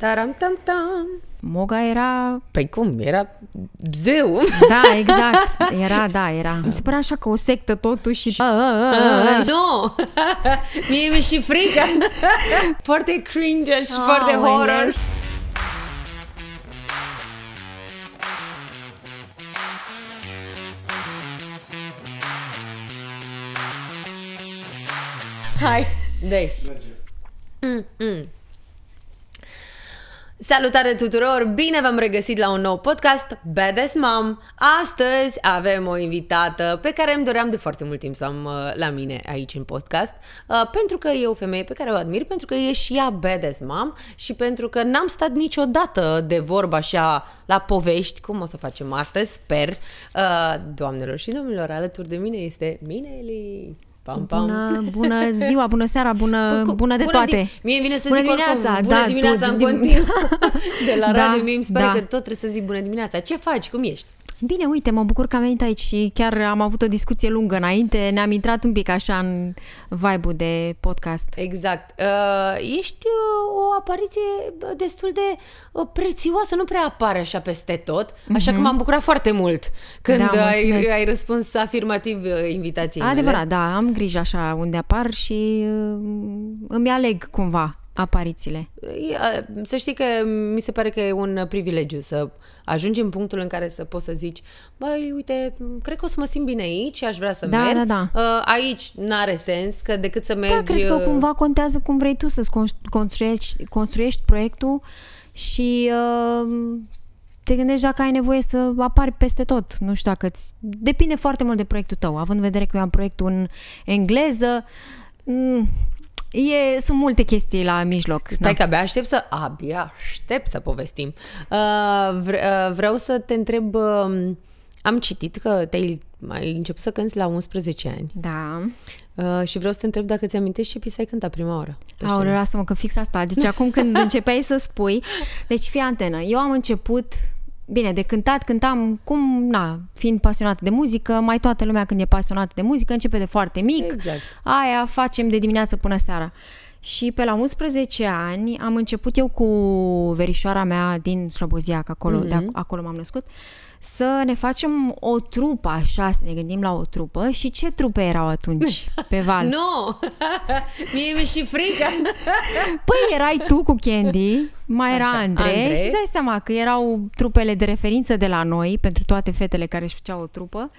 Taram tam tam. Moga era... Păi cum? Era zeu. Da, exact. Era, da, era. Mi se părea așa că o sectă totuși și... Nu! Mie mi-e și frică. foarte cringe și oh, foarte horror. Hai, dai. Merge. Mm, mm. Salutare tuturor! Bine v-am regăsit la un nou podcast, Badass Mom! Astăzi avem o invitată pe care îmi doream de foarte mult timp să am uh, la mine aici în podcast, uh, pentru că e o femeie pe care o admir, pentru că e și ea Badass Mom și pentru că n-am stat niciodată de vorbă așa la povești, cum o să facem astăzi, sper. Uh, doamnelor și domnilor, alături de mine este Mineli! Pam, pam. Bună, bună ziua, bună seara, bună, bună, bună de toate. Bună di- mie vine să bună zic dimineața, oricum, bună da, dimineața tot, în continuu. De la da, radio mie îmi se pare da. că tot trebuie să zic bună dimineața. Ce faci? Cum ești? Bine, uite, mă bucur că am venit aici și chiar am avut o discuție lungă înainte, ne-am intrat un pic așa în vibe de podcast. Exact. Uh, ești uh, o apariție destul de uh, prețioasă, nu prea apare așa peste tot, așa mm-hmm. că mhm. m-am bucurat foarte mult când da, ai, ai răspuns afirmativ uh, invitației Adevărat, mele. da, am grijă așa unde apar și îmi aleg cumva aparițiile. Să știi că mi se pare că e un privilegiu să ajungi în punctul în care să poți să zici, băi, uite, cred că o să mă simt bine aici, aș vrea să da, merg. Da, da. Uh, aici n-are sens, că decât să da, mergi... Da, cred că uh, cumva contează cum vrei tu să-ți construiești, construiești proiectul și uh, te gândești dacă ai nevoie să apari peste tot. Nu știu dacă îți... Depinde foarte mult de proiectul tău, având în vedere că eu am proiectul în engleză, mm, E, sunt multe chestii la mijloc. Stai da. că abia aștept să... Abia aștept să povestim. Uh, vre, uh, vreau să te întreb... Uh, am citit că te-ai ai început să cânti la 11 ani. Da. Uh, și vreau să te întreb dacă ți amintești ce piesă ai cântat prima oară. Aoleu, lasă-mă că fix asta. Deci acum când începeai să spui... Deci fii antenă. Eu am început Bine, de cântat cântam cum, na, fiind pasionată de muzică, mai toată lumea când e pasionată de muzică începe de foarte mic. Exact. Aia facem de dimineață până seara. Și pe la 11 ani am început eu cu verișoara mea din Slobozia, că acolo, mm-hmm. de mhm. acolo m-am născut. Uh, să ne facem o trupă așa, să ne gândim la o trupă și ce trupe erau atunci pe val? Nu! No! Mie mi-e și frică! Păi erai tu cu Candy, mai era așa, Andrei, Andrei și îți dai seama că erau trupele de referință de la noi pentru toate fetele care își făceau o trupă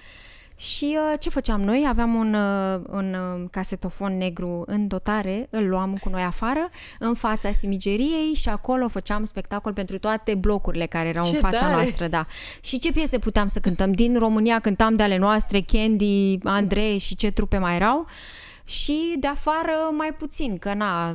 și uh, ce făceam noi? Aveam un, uh, un uh, casetofon negru în dotare, îl luam cu noi afară, în fața simigeriei și acolo făceam spectacol pentru toate blocurile care erau ce în fața tare. noastră, da. Și ce piese puteam să cântăm? Din România cântam de ale noastre, Candy, Andrei și ce trupe mai erau. Și de afară mai puțin, că na,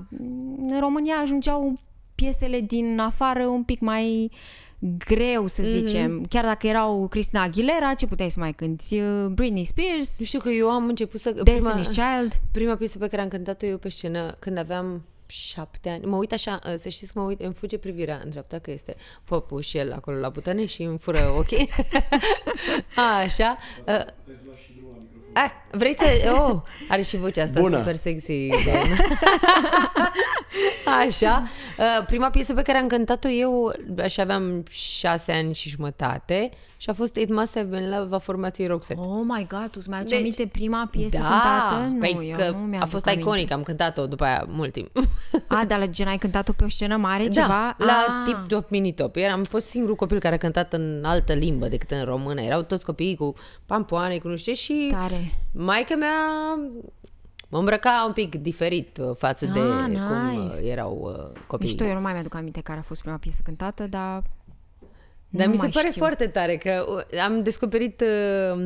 în România ajungeau piesele din afară un pic mai uh, greu, să mhm. zicem. Mm-hmm. Chiar dacă erau Christina Aguilera, ce puteai să mai cânti? Uh, Britney Spears? Nu știu că eu am început să... Destiny's prima, Child? Prima piesă pe care am cântat-o eu pe scenă când aveam șapte ani. Mă uit așa, uh, să știți mă uit, îmi fuge privirea în dreapta, că este popul și el acolo la butane și îmi fură ochii. așa. Uh, a, ah, vrei să... Oh, are și vocea asta Bună. super sexy. Așa. Uh, prima piesă pe care am cântat-o eu, așa aveam șase ani și jumătate, și a fost It Must Have Been Love a formației Roxette. Oh my God, tu îți mai aduci deci, aminte prima piesă da, cântată? Nu, păi eu că nu mi-am a fost iconic, am cântat-o după aia mult timp. A, dar la gen ai cântat-o pe o scenă mare, da, ceva? la a. Ah. tip de mini top. Iar am fost singurul copil care a cântat în altă limbă decât în română. Erau toți copiii cu pampoane, cu nu știu și... Tare. Maica mea mă îmbrăca un pic diferit uh, față ah, de nice. cum uh, erau uh, copiii. Mișto, eu nu mai mi-aduc aminte care a fost prima piesă cântată, dar dar nu mi se pare știu. foarte tare că uh, am descoperit uh,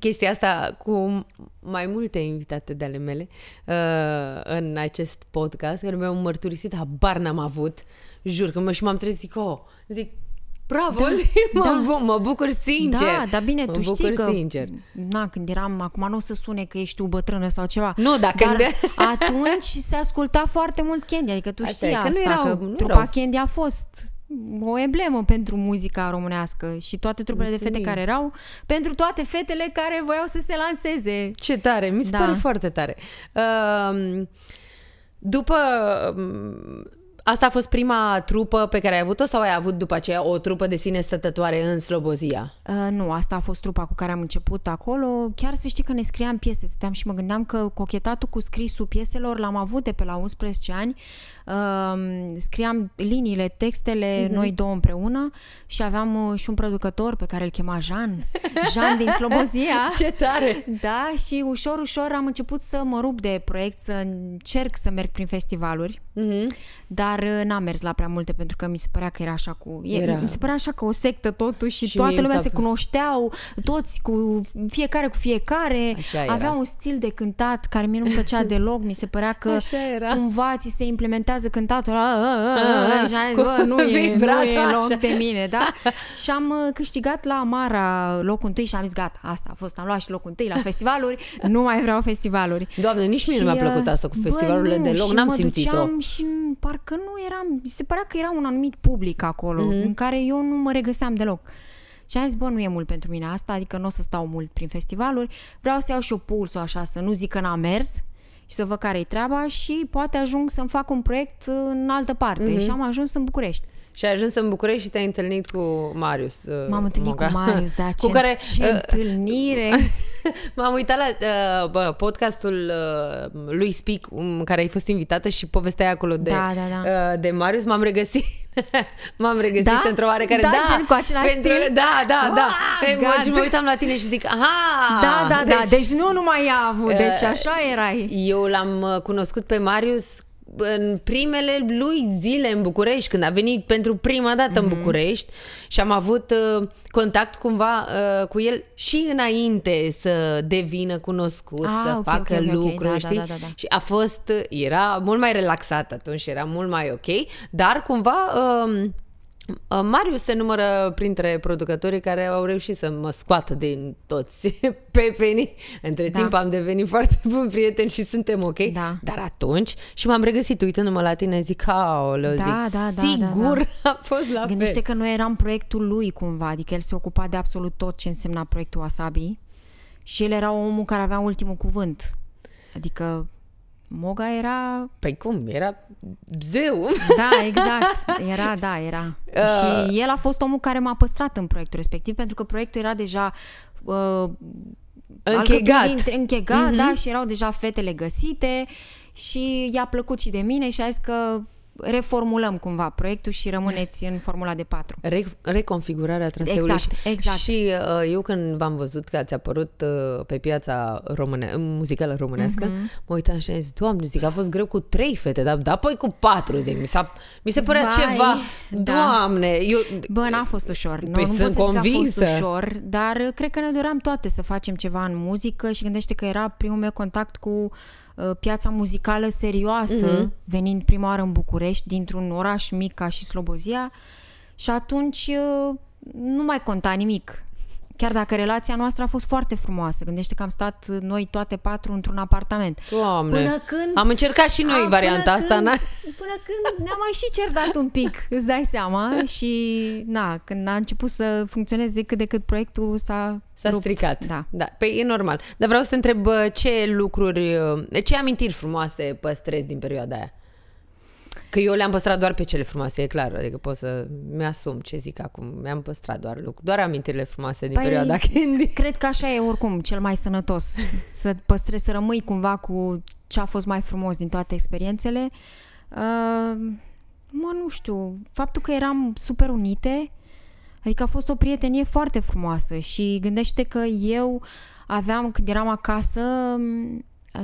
chestia asta cu mai multe invitate de ale mele uh, în acest podcast, care mi-au mărturisit, habar n-am avut. Jur că mă și m-am trezit zic, oh, zic, Bravo, da, zi, mă, da. Bu- mă bucur sincer. Da, dar bine, mă tu știi că... Sincer. Na, când eram, acum nu o să sune că ești tu bătrână sau ceva. Nu, da, dar de... atunci se asculta foarte mult Candy, adică tu Așa știi e, că asta, nu erau, că nu trupa erau. Candy a fost o emblemă pentru muzica românească și toate trupele Mulțumim. de fete care erau, pentru toate fetele care voiau să se lanseze. Ce tare, mi se da. pare foarte tare. Uh, după Asta a fost prima trupă pe care ai avut-o sau ai avut după aceea o trupă de sine stătătoare în Slobozia? Uh, nu, asta a fost trupa cu care am început acolo. Chiar să știi că ne scriam piese, stăteam și mă gândeam că cochetatul cu scrisul pieselor l-am avut de pe la 11 ani. Uh, scriam liniile, textele, uh-huh. noi două împreună și aveam uh, și un producător pe care îl chema Jean. Jean din Slobozia. Ce tare! Da, și ușor, ușor am început să mă rup de proiect, să încerc să merg prin festivaluri. Uh-huh dar n-am mers la prea multe pentru că mi se părea că era așa cu... Era. Mi se părea așa că o sectă totuși și, toată lumea se cunoșteau, toți cu fiecare cu fiecare, așa era. avea un stil de cântat care mie nu-mi plăcea deloc, mi se părea că așa era. cumva ți se implementează cântatul ăla, nu e, nu e loc de mine, da? și am câștigat la Amara locul întâi și am zis, gata, asta a fost, am luat și locul întâi la festivaluri, nu mai vreau festivaluri. Doamne, nici mie nu mi-a plăcut asta cu festivalurile deloc, n-am simțit-o. Și și parcă că nu eram, se părea că era un anumit public acolo, mm-hmm. în care eu nu mă regăseam deloc. Și am zis, bă, nu e mult pentru mine asta, adică nu o să stau mult prin festivaluri, vreau să iau și o pulsă așa, să nu zic că n-am mers și să văd care-i treaba și poate ajung să-mi fac un proiect în altă parte. Mm-hmm. Și am ajuns în București. Și ai ajuns în București și te-ai întâlnit cu Marius. Uh, m-am întâlnit Moga. cu Marius, da, ce, care, ce uh, întâlnire! M-am uitat la uh, bă, podcastul uh, lui Speak, în um, care ai fost invitată și povestea acolo de, da, da, da. Uh, de Marius. M-am regăsit m-am regăsit da? într-o oarecare... Da, da gen cu același pentru, stil? Da, da, da. Wow, păi, și mă uitam la tine și zic, aha! Da, da, deci, da, deci, deci nu numai avut, deci uh, deci așa erai. Eu l-am uh, cunoscut pe Marius în primele lui zile în București, când a venit pentru prima dată mm-hmm. în mhm. București și am avut uh, contact cumva uh, cu el și înainte să devină cunoscut, ah, să okay, facă okay, okay, da, lucruri, okay, da, știi? Da, da, da, da. Și a fost, era mult mai relaxat atunci, era mult mai ok, dar cumva... Uh, Uh, Marius se numără printre producătorii care au reușit să mă scoată din toți pepenii. Între da. timp am devenit foarte bun prieten și suntem ok. Da. Dar atunci și m-am regăsit uitându-mă la tine, zic, aoleu, da, zic, da, da, da sigur da, da. a fost la Gândește fel. că noi eram proiectul lui cumva, adică el se ocupa de absolut tot ce însemna proiectul Wasabi și el era omul care avea ultimul cuvânt. Adică Moga era... Păi cum? Era zeu. Da, exact. Era, da, era. Uh... Și el a fost omul care m-a păstrat în proiectul respectiv, pentru că proiectul era deja... Uh, închegat. Închegat, uh-huh. da, mhm. și erau deja fetele găsite și i-a plăcut și de mine și a zis că reformulăm cumva proiectul și rămâneți în formula de patru. Re- reconfigurarea traseului. Exact, exact. Și uh, eu când v-am văzut că ați apărut uh, pe piața române- muzicală românească, mm-hmm. mă uitam și am zis, Doamne, zic, a fost greu cu trei fete, dar, apoi cu patru, zic, mi, s-a, mi se părea Vai, ceva, da. Doamne! Eu, Bă, n-a fost ușor. Păi nu, sunt nu convinsă. a fost ușor, dar cred că ne doream toate să facem ceva în muzică și gândește că era primul meu contact cu uh, Uh, piața muzicală serioasă, mm-hmm. venind prima oară în București, dintr-un oraș mic ca și Slobozia, și atunci uh, nu mai conta nimic chiar dacă relația noastră a fost foarte frumoasă, gândește că am stat noi toate patru într-un apartament. Doamne, până când, am încercat și noi a, varianta până asta. Când, na? Până când ne-am mai și cerdat un pic, îți dai seama. Și na, când a început să funcționeze cât de cât proiectul s-a S-a rupt. stricat. Da. da. Păi e normal. Dar vreau să te întreb ce lucruri, ce amintiri frumoase păstrezi din perioada aia? Că eu le-am păstrat doar pe cele frumoase, e clar. Adică pot să mi-asum ce zic acum. Mi-am păstrat doar lucruri, doar amintirile frumoase din păi, perioada Candy. Cred că așa e oricum cel mai sănătos. Să păstrezi, să rămâi cumva cu ce a fost mai frumos din toate experiențele. Uh, mă, nu știu, faptul că eram super unite, adică a fost o prietenie foarte frumoasă și gândește că eu aveam, când eram acasă,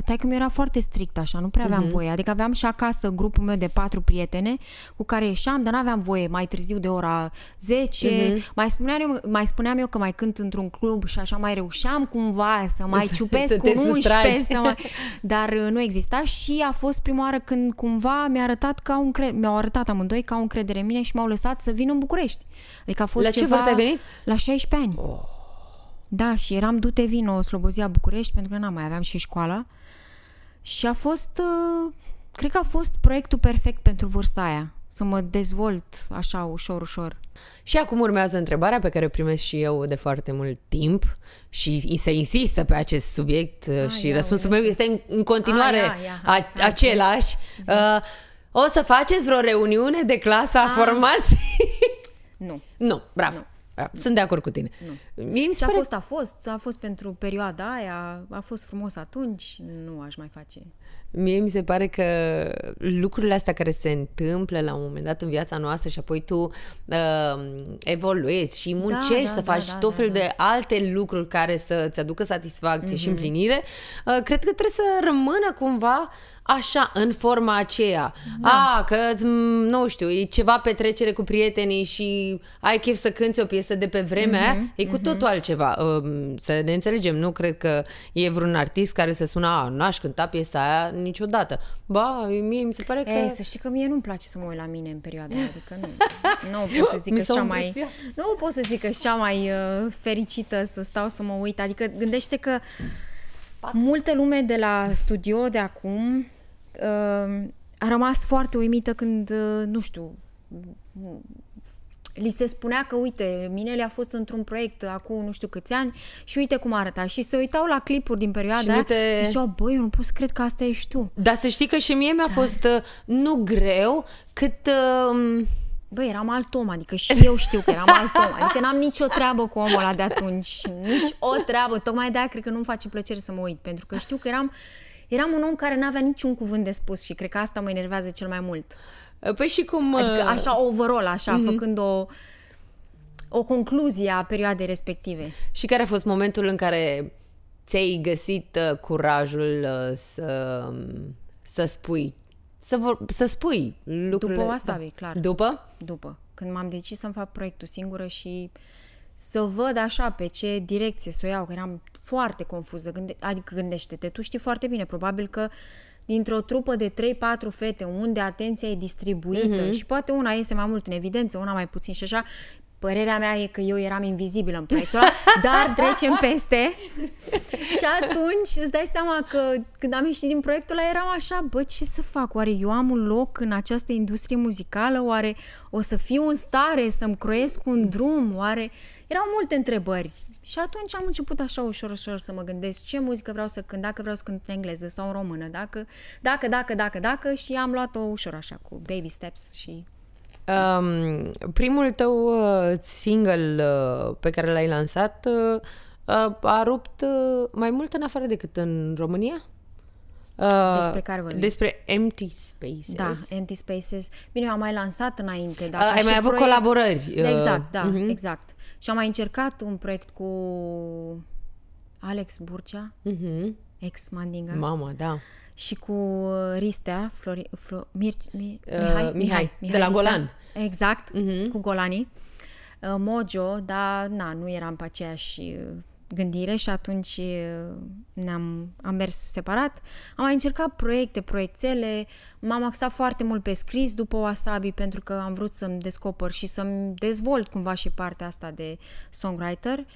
Taică mi era foarte strict așa, nu prea aveam uh-huh. voie. Adică aveam și acasă grupul meu de patru prietene cu care ieșeam, dar nu aveam voie mai târziu de ora 10. Uh-huh. Mhm. Mai, spuneam eu, mai spuneam eu că mai cânt într-un club și așa mai reușeam cumva să mai să ciupesc cu 11. Să mai... Dar uh, nu exista și a fost prima oară când cumva mi-a arătat că un cre... mi-au arătat amândoi că au încredere în mine și m-au lăsat să vin în București. Adică a fost la ceva... ce vârstă ai venit? La 16 ani. Oh. Da, și eram du-te vino, Slobozia București, pentru că n-am mai aveam și școala. Și a fost, uh, cred că a fost proiectul perfect pentru vârsta aia, să mă dezvolt așa ușor, ușor. Și acum urmează întrebarea pe care o primesc și eu de foarte mult timp și se insistă pe acest subiect uh, a, și ia, răspunsul meu este în, continuare a, ia, ia, a, același. Zi. Uh, o să faceți vreo reuniune de clasa a. Ah. formației? Nu. Nu, bravo. Nu. Da, sunt de acord cu tine. Nu. Mie mi se pare... a fost, a fost, a fost pentru perioada aia, a fost frumos atunci, nu aș mai face. Mie mi se pare că lucrurile astea care se întâmplă la un moment dat în viața noastră și apoi tu uh, evoluezi și da, muncești da, da, să faci da, da, tot felul da, da. de alte lucruri care să-ți aducă satisfacție mm-hmm. și mhm. împlinire, uh, cred că trebuie să rămână cumva uh, așa, în forma aceea. Da. A, că nu știu, e ceva petrecere cu prietenii și ai chef să cânți o piesă de pe vremea mm-hmm. e cu mhm. totul mm-hmm. altceva. Um, să ne înțelegem, nu cred că e vreun artist care să spună, a, n-aș cânta piesa aia niciodată. Ba, mie mi se pare că... Ei, să știi că mie nu-mi place să mă uit la mine în perioada aia, adică nu. Nu pot să zic că cea mai... Nu pot să zic că cea mai uh, fericită să stau să mă uit. Adică gândește că Multă lume de la studio de acum Ehm, a rămas foarte uimită când, uh, nu știu, li se spunea că, uite, Minele a fost într-un proiect acum nu știu câți ani și uite cum arăta. Și se uitau la clipuri din perioada și aia te... și ziceau, băi, eu nu pot să cred că asta ești tu. Dar să știi că și mie mi-a da. fost, uh, nu greu, cât... Uh... Băi, eram alt om, adică și eu știu că eram alt om, adică n-am nicio treabă cu omul ăla de atunci, nici o treabă, tocmai de-aia cred că nu-mi face plăcere să mă uit, pentru că știu că eram eram un om care n-avea niciun cuvânt de spus și cred că asta mă enervează cel mai mult. Păi și cum... Adică uh, așa overall, așa, uh-huh. făcând o o concluzie a perioadei respective. Și care a fost momentul în care ți-ai găsit uh, curajul uh, să, um, să spui să, vor, să spui lucrurile. După da. Wasabi, clar. După? După. Când m-am decis să-mi fac proiectul singură și uh, să văd așa pe ce direcție să o iau, că eram foarte confuză. Gânde- adică gândește-te, tu știi foarte bine, probabil că dintr-o trupă de 3-4 fete unde atenția e distribuită mm-hmm. și poate una iese mai mult în evidență, una mai puțin și așa, Părerea mea e că eu eram invizibilă în proiectul dar trecem peste. și atunci îți dai seama că când am ieșit din proiectul ăla eram așa, bă, ce să fac? Oare eu am un loc în această industrie muzicală? Oare o să fiu în stare să-mi croiesc un drum? Oare... Erau multe întrebări și atunci am început așa ușor, ușor să mă gândesc ce muzică vreau să cânt, dacă vreau să cânt în engleză sau în română, dacă, dacă, dacă, dacă, dacă și am luat-o ușor așa cu baby steps și... Um, primul tău uh, single uh, pe care l-ai lansat uh, a rupt mai mult în afară decât în România? Despre care vorbim? Despre Empty Spaces. Da, Empty Spaces. Bine, eu am mai lansat înainte. Dar ai mai avut proiect... colaborări. Da, exact, da, uh-huh. exact. Și am mai încercat un proiect cu Alex Burcea, uh-huh. Mhm. ex Mandinga. Mama, da. Și cu Ristea, Flori, Flo, Mir, Mir, uh, Mihai, uh, Mihai, Mihai, Mihai, de la Ristea. Golan. Exact, uh-huh. cu Golanii. Uh, Mojo, dar na, nu eram pe aceeași uh, gândire și atunci ne-am am mers separat. Am mai încercat proiecte, proiectele, m-am axat foarte mult pe scris după Wasabi pentru că am vrut să-mi descoper și să-mi dezvolt cumva și partea asta de songwriter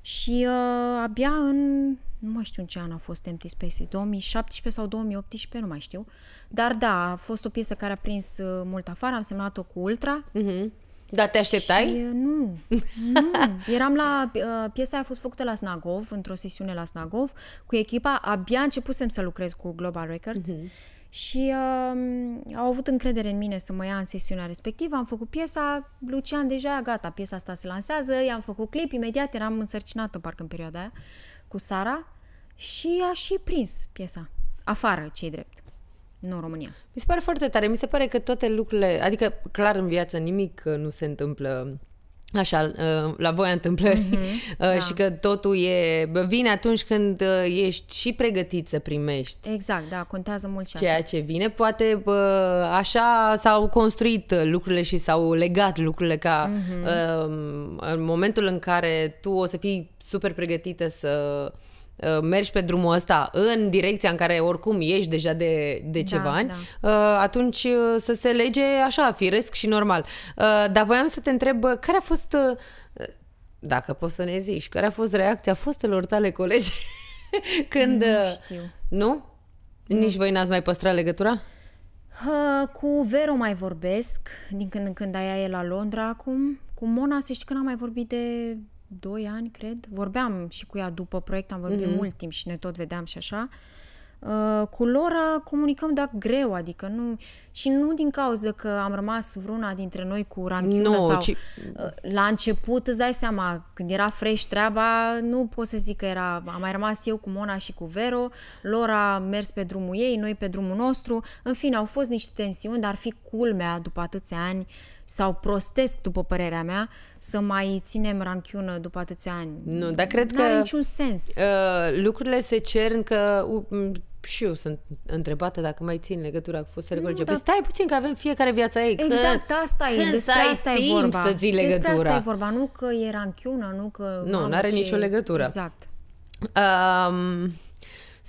și uh, abia în nu mai știu în ce an a fost Empty Spaces, 2017 sau 2018, nu mai știu. Dar da, a fost o piesă care a prins mult afară, am semnat-o cu Ultra. Uh-huh. Dar te așteptai? Și, uh, nu, nu. Eram la... Uh, piesa a fost făcută la Snagov, într-o sesiune la Snagov, cu echipa. Abia începusem să lucrez cu Global Records. Mm-hmm. Și uh, au avut încredere în mine să mă ia în sesiunea respectivă. Am făcut piesa, Lucian deja, gata, piesa asta se lansează, i-am făcut clip, imediat eram însărcinată parcă în perioada aia cu Sara și a și prins piesa. Afară, cei drept. Nu în România. Mi se pare foarte tare. Mi se pare că toate lucrurile... Adică, clar, în viață nimic uh, nu se întâmplă uh, Așa, uh, la voia întâmplării mm-hmm, da. și că totul e vine atunci când ești și pregătit să primești. Exact, da, contează mult și Ceea asta. ce vine, poate așa s-au construit lucrurile și s-au legat lucrurile ca mm-hmm. în momentul în care tu o să fii super pregătită să Uh, mergi pe drumul ăsta în direcția în care oricum ești deja de, de da, ceva da, ani, da. Uh, atunci uh, să se lege așa, firesc și normal. Dar voiam să te întreb care a fost, dacă poți să ne zici, care a fost reacția fostelor tale colegi când... Nu știu. Nu? Nici voi n-ați mai păstrat legătura? Cu Vero mai vorbesc, din când în când aia e la Londra acum. Cu Mona să știi că n-am mai vorbit de doi ani, cred. Vorbeam și cu ea după proiect, am vorbit mm-hmm. mult timp și ne tot vedeam și așa. Uh, cu Lora comunicăm, dar greu, adică nu... Și nu din cauza că am rămas vreuna dintre noi cu ranchiună no, sau... Ci... Uh, la început, îți dai seama, când era fresh treaba, nu pot să zic că era... Am mai rămas eu cu Mona și cu Vero, Lora a mers pe drumul ei, noi pe drumul nostru. În fine, au fost niște tensiuni, dar fi culmea după atâția ani uh, sau prostesc, după părerea mea, să mai ținem ranchiună după atâția ani. Nu, dar cred N-are că... niciun sens. Uh, lucrurile se cer că și eu sunt întrebată dacă mai țin legătura cu fostele colegi. Păi Stai puțin că avem fiecare viața ei. Exact, asta e, despre asta e vorba. Să ții legătura. Despre asta e vorba, nu că e ranchiună, nu că... Nu, nu are nicio legătură. Exact. Um,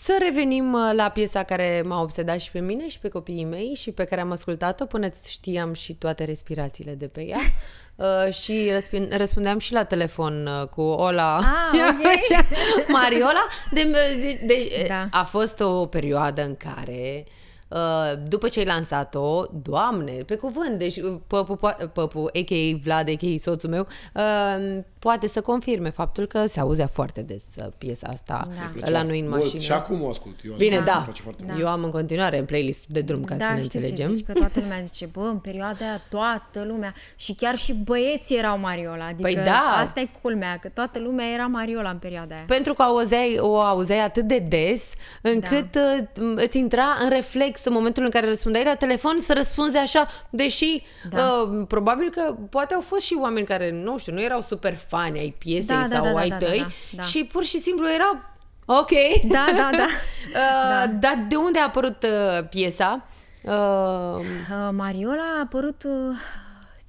să revenim uh, la piesa care m-a obsedat și pe mine și pe copiii mei și pe care am ascultat-o până știam și toate respirațiile de pe ea. Uh, și răsp- răspundeam și la telefon uh, cu Ola ah, okay. Mariola. De, uh, de, de, da. A fost o perioadă în care uh, după ce ai lansat-o, doamne, pe cuvânt, deci uh, Păpu, Păpu, a.k.a. Vlad, a.k.a. soțul meu, uh, poate să confirme faptul că se auzea foarte des uh, piesa asta da. la noi în mașină. Mult. Și acum o ascult. Eu Bine, da. da. da. Eu am în continuare în playlist de drum, ca da, să ne înțelegem. Da, că toată lumea zice, bă, în perioada aia toată lumea și chiar și băieții erau Mariola. Adică păi da. asta e culmea, că toată lumea era Mariola în perioada aia. Pentru că auzeai, o auzeai atât de des, încât da. Uh, îți intra în reflex în momentul în care răspundeai la telefon să răspunzi așa, deși da. uh, probabil că poate au fost și oameni care, nu știu, nu erau super fani ai piesei da, da, sau da, da, ai da, tăi da, da, da. și pur și simplu era ok. Da, da, da. uh, da. Dar de unde a apărut uh, piesa? Uh... Uh, Mariola a apărut... Uh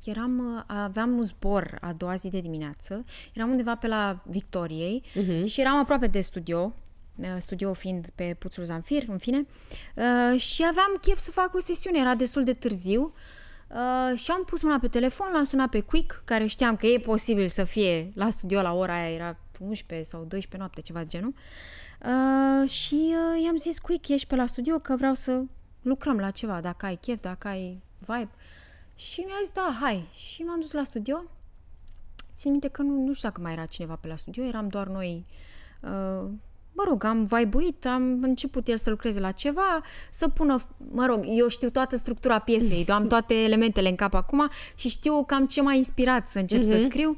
eram, uh, aveam un zbor a doua zi de dimineață, eram undeva pe la Victoriei uh-huh. și eram aproape de studio, uh, studio fiind pe Puțul Zamfir, în fine, uh, și aveam chef să fac o sesiune, era destul de târziu, uh, Uh, și am pus mâna pe telefon, l-am sunat pe Quick, care știam că e posibil să fie la studio la ora aia, era 11 sau 12 noapte, ceva de genul. Uh, și uh, i-am zis, Quick, ești pe la studio că vreau să lucrăm la ceva, dacă ai chef, dacă ai vibe. Și mi-a zis, da, hai. Și m-am dus la studio. Țin minte că nu, nu știu dacă mai era cineva pe la studio, eram doar noi uh, mă rog, am vaibuit, am început el să lucreze la ceva, să pună, mă rog, eu știu toată structura piesei, am toate elementele în cap acum și știu cam ce m-a inspirat să încep uh-huh. să mhm. scriu.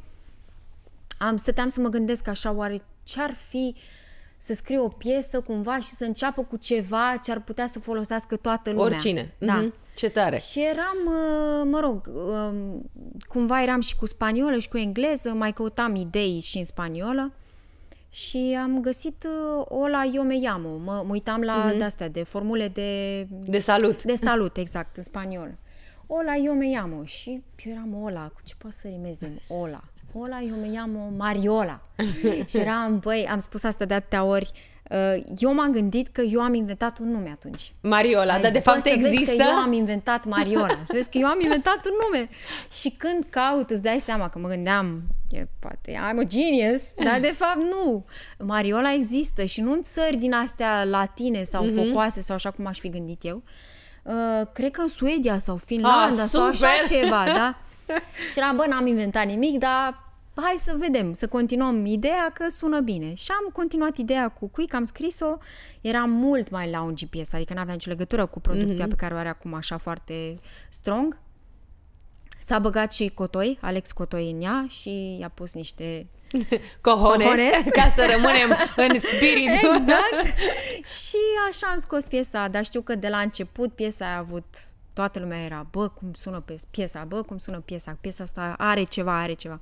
Am, stăteam să mă gândesc așa, oare ce-ar fi să scriu o piesă cumva și să înceapă cu ceva ce ar putea să folosească toată lumea. Oricine. Da. Uh-huh. Ce tare! Și eram, uh, mă rog, um, cumva eram și cu spaniolă și cu engleză, mai căutam idei și în spaniolă și am găsit uh, Ola Iomeyamu. Mă, mă uitam la uh-huh. de-astea, de formule de... De salut. De salut, exact, în spaniol. Ola Iomeyamu. Și eu eram Ola, cu ce poți să rimeze Ola? Ola, eu me iau Mariola. și eram, băi, am spus asta de atâtea ori, Uh, eu m-am gândit că eu am inventat un nume atunci. Mariola, Ai dar de fapt să există? Vezi că eu am inventat Mariola, să vezi că eu am inventat un nume. Și când caut, îți dai seama că mă gândeam, e, poate I'm a genius, dar de fapt nu. Mariola există și nu în țări din astea latine sau mm-hmm. focoase sau așa cum aș fi gândit eu. Uh, cred că în Suedia sau Finlanda ah, sau așa ceva, da? Și eram, bă, n-am inventat nimic, dar hai să vedem, să continuăm ideea că sună bine. Și am continuat ideea cu Quick, am scris-o, era mult mai la un GPS, adică nu avea nicio legătură cu producția mm-hmm. pe care o are acum așa foarte strong. S-a băgat și Cotoi, Alex Cotoi în ea și i-a pus niște cohones, cohones. ca să rămânem în spirit. Exact. și așa am scos piesa, dar știu că de la început piesa a avut toată lumea era, bă, cum sună piesa, bă, cum sună piesa, piesa asta are ceva, are ceva.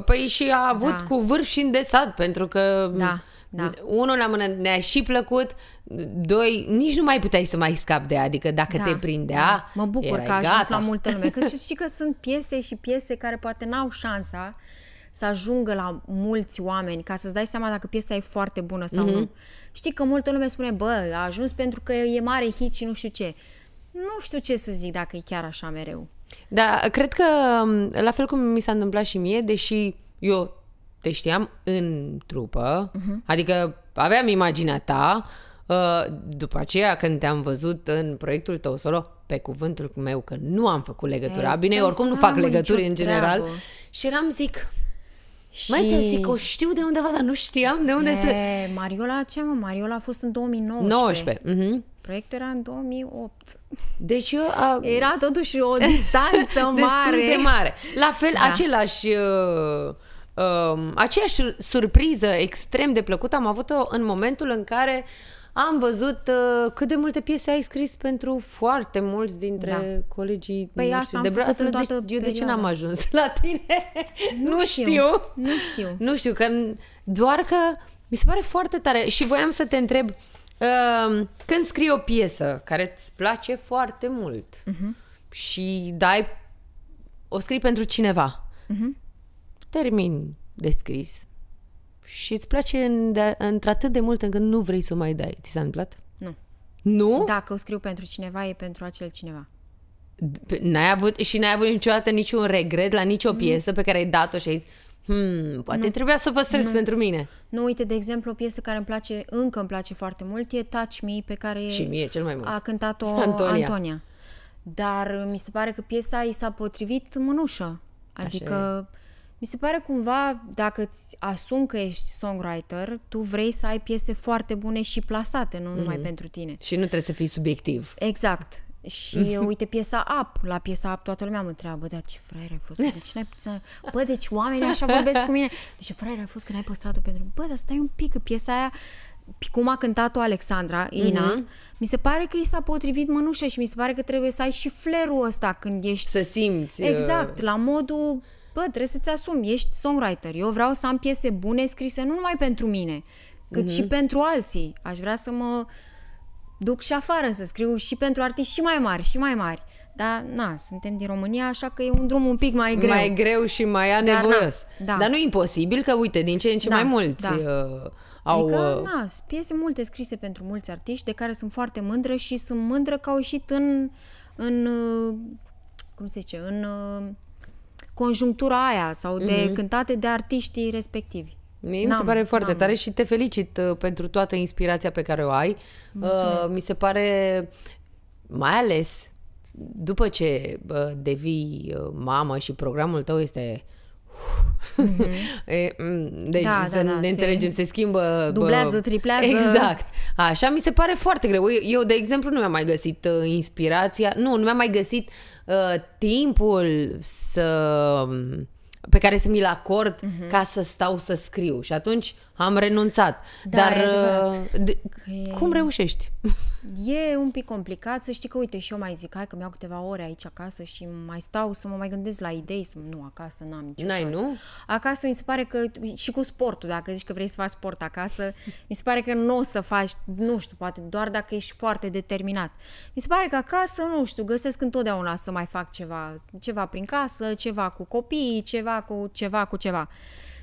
Păi și a avut da. cu vârf și îndesat, pentru că... Da. Da. Unul la mână ne-a și plăcut, doi, nici nu mai puteai să mai scapi de ea, adică dacă da, te prindea, da. Mă bucur că a ajuns gata. la multă lume, că și, și că sunt piese și piese care poate n-au șansa să ajungă la mulți oameni, ca să-ți dai seama dacă piesa e foarte bună sau mm-hmm. nu. Știi că multă lume spune, bă, a ajuns pentru că e mare hit și nu știu ce. Nu știu ce să zic dacă e chiar așa mereu. Da, cred că mm, la fel cum mi s-a întâmplat și mie, deși eu te știam în trupă, uh-huh. adică aveam imaginea ta, uh, după aceea când te-am văzut în proiectul tău solo, pe cuvântul meu că nu am făcut legătura. Păi Bine, oricum nu fac legături în general. Treabă. Și eram zic, și... Mai te zic, o știu de undeva, dar nu știam de unde e, se... Mariola, ce mă? Mariola a fost în 2019. 19, mm-hmm. Proiectul era în 2008. Deci eu... A... Era totuși o distanță mare. de mare. La fel, da. același... Uh, uh, aceeași surpriză extrem de plăcută am avut-o în momentul în care uh, am văzut uh, cât de multe piese ai scris pentru foarte mulți dintre da. colegii păi noștri asta de braț. Toată de, eu de ce n-am ajuns la tine? Nu, nu știu. știu. Nu știu. Nu știu, că doar că mi se pare foarte tare și voiam să te întreb uh, când scrii o piesă care îți place foarte mult uh-huh. și dai o scrii pentru cineva. Uh-huh. Termin de scris și îți place în, de, într-atât de mult încât nu vrei să o mai dai. Ți s-a întâmplat? Nu. Nu? Dacă o scriu pentru cineva, e pentru acel cineva. N-ai avut, și n-ai avut niciodată niciun regret la nicio mm. piesă mm. pe care ai dat-o și ai zis, hmm, poate nu. trebuia să o păstrez nu. pentru mine. Nu, uite, de exemplu, o piesă care îmi place, încă îmi place foarte mult, e Touch Me, pe care și mie, cel mai mult. a cântat-o Antonia. Antonia. Dar mi se pare că piesa i s-a potrivit mânușă. Adică... Așa mi se pare cumva, dacă îți asumi că ești songwriter, tu vrei să ai piese foarte bune și plasate, nu mm-hmm. pentru tine. Și nu trebuie să fii subiectiv. Exact. Și uite piesa Up, la piesa Up toată lumea mă întreabă, dar ce fraier ai fost, de ce n-ai să... Bă, deci oamenii așa vorbesc cu mine. De ce fraier ai fost că n-ai păstrat-o pentru Bă, dar stai un pic, că piesa aia, cum a cântat-o Alexandra, Ina, mm-hmm. mi se pare că i s-a potrivit mânușa și mi se pare că trebuie să ai și flerul ăsta când ești... Să simți. Uh, exact, la modul Bă, trebuie să-ți asumi, ești songwriter. Eu vreau să am piese bune scrise nu numai pentru mine, cât uh-huh. și mhm. pentru alții. Aș vrea să mă duc și afară să scriu și pentru artiști și mai mari, și mai mari. Dar, na, suntem din România, așa că e un drum un pic mai greu. Mai greu și mai anevoios. Dar, da. Dar nu e imposibil, că uite, din ce în ce da, mai mulți da. uh, au... Adică, uh... na, piese multe scrise pentru mulți artiști, de care sunt foarte mândră și sunt mândră că au ieșit în... în uh, cum se zice? În... Uh, conjunctura aia sau de mm-hmm. cântate de artiștii respectivi. Mie mi se pare foarte tare și te felicit uh, pentru toată inspirația pe care o ai. Mulțumesc. Uh, mi se pare, mai ales după ce uh, devii uh, mamă și programul tău este Mm-hmm. Mm, deci da, să da, da, ne se... înțelegem, se schimbă... Dublează, triplează. Exact. Așa, mi se pare foarte greu. Eu, de exemplu, nu mi-am mai găsit uh, inspirația, nu, nu mi-am mai găsit uh, timpul să pe care să mi-l acord uh-huh. ca să stau să scriu. Și atunci am renunțat. Da, Dar uh, de, e... cum reușești? E un pic complicat, să știi că, uite, și eu mai zic, hai că mi-au câteva ore aici acasă și mai stau să mă mai gândesc la idei, să nu, acasă n-am nicio N-ai, nu? Acasă mi se pare că, și cu sportul, dacă zici că vrei să faci sport acasă, mi se pare că nu o să faci, nu știu, poate doar dacă ești foarte determinat. Mi se pare că acasă, nu știu, găsesc întotdeauna să mai fac ceva, ceva prin casă, ceva cu copii, ceva cu ceva cu ceva.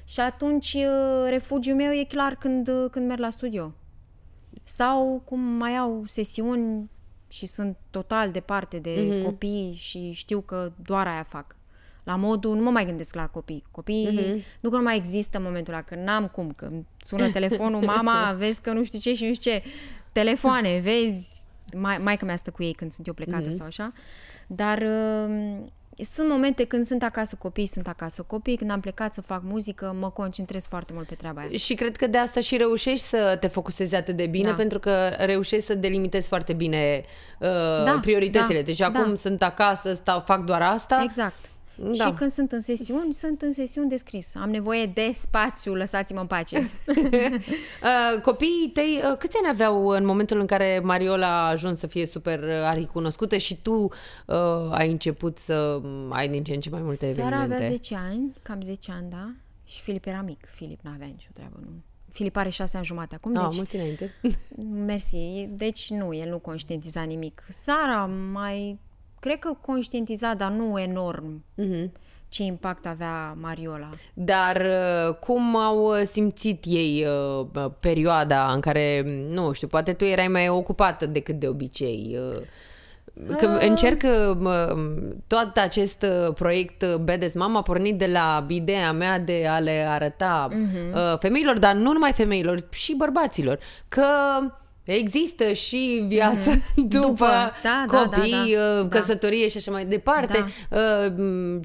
Și atunci uh, refugiul meu e clar când, uh, când merg la studio. Sau cum mai au sesiuni și sunt total departe de mm-hmm. copii și știu că doar aia fac. La modul, nu mă mai gândesc la copii. Copii mm-hmm. nu că nu mai există în momentul ăla, că n-am cum, că sună telefonul, mama, vezi că nu știu ce și nu știu ce. Telefoane, vezi, mai, mai că mea stă cu ei când sunt eu plecată mm-hmm. sau așa. Dar uh, sunt momente când sunt acasă copii, sunt acasă copii, când am plecat să fac muzică, mă concentrez foarte mult pe treaba aia. Și cred că de asta și reușești să te focusezi atât de bine, da. pentru că reușești să delimitezi foarte bine uh, da, prioritățile. Da, deci acum da. sunt acasă, stau, fac doar asta. Exact. Da. Și când sunt în sesiuni, sunt în sesiuni de scris. Am nevoie de spațiu, lăsați-mă în pace. Uh, copiii tăi, uh, câți ani aveau în momentul în care Mariola a ajuns să fie super uh, cunoscută și tu uh, ai început să mm, ai din ce în ce mai multe Seara evenimente? avea 10 ani, cam 10 ani, da. Și Filip era mic. Filip nu avea nicio treabă, nu. Filip are șase ani jumate acum, Da, deci... mulți înainte. Mersi. Deci nu, el nu conștientiza nimic. Sara mai cred că conștientizat, dar nu enorm. Mm-hmm ce impact avea Mariola. Dar uh, cum au uh, simțit ei uh, perioada în care, mm, nu știu, poate tu erai mai ocupată decât de obicei? Uh, că uh... încerc tot acest proiect Bedes Mama a pornit de la ideea mea de a le arăta uh-huh. femeilor, dar nu numai femeilor, și bărbaților, că Există și mm-hmm. viață mm-hmm. după, după da, da, da, copii, da, da, da, căsătorie da. și așa mai departe. Da. Uh,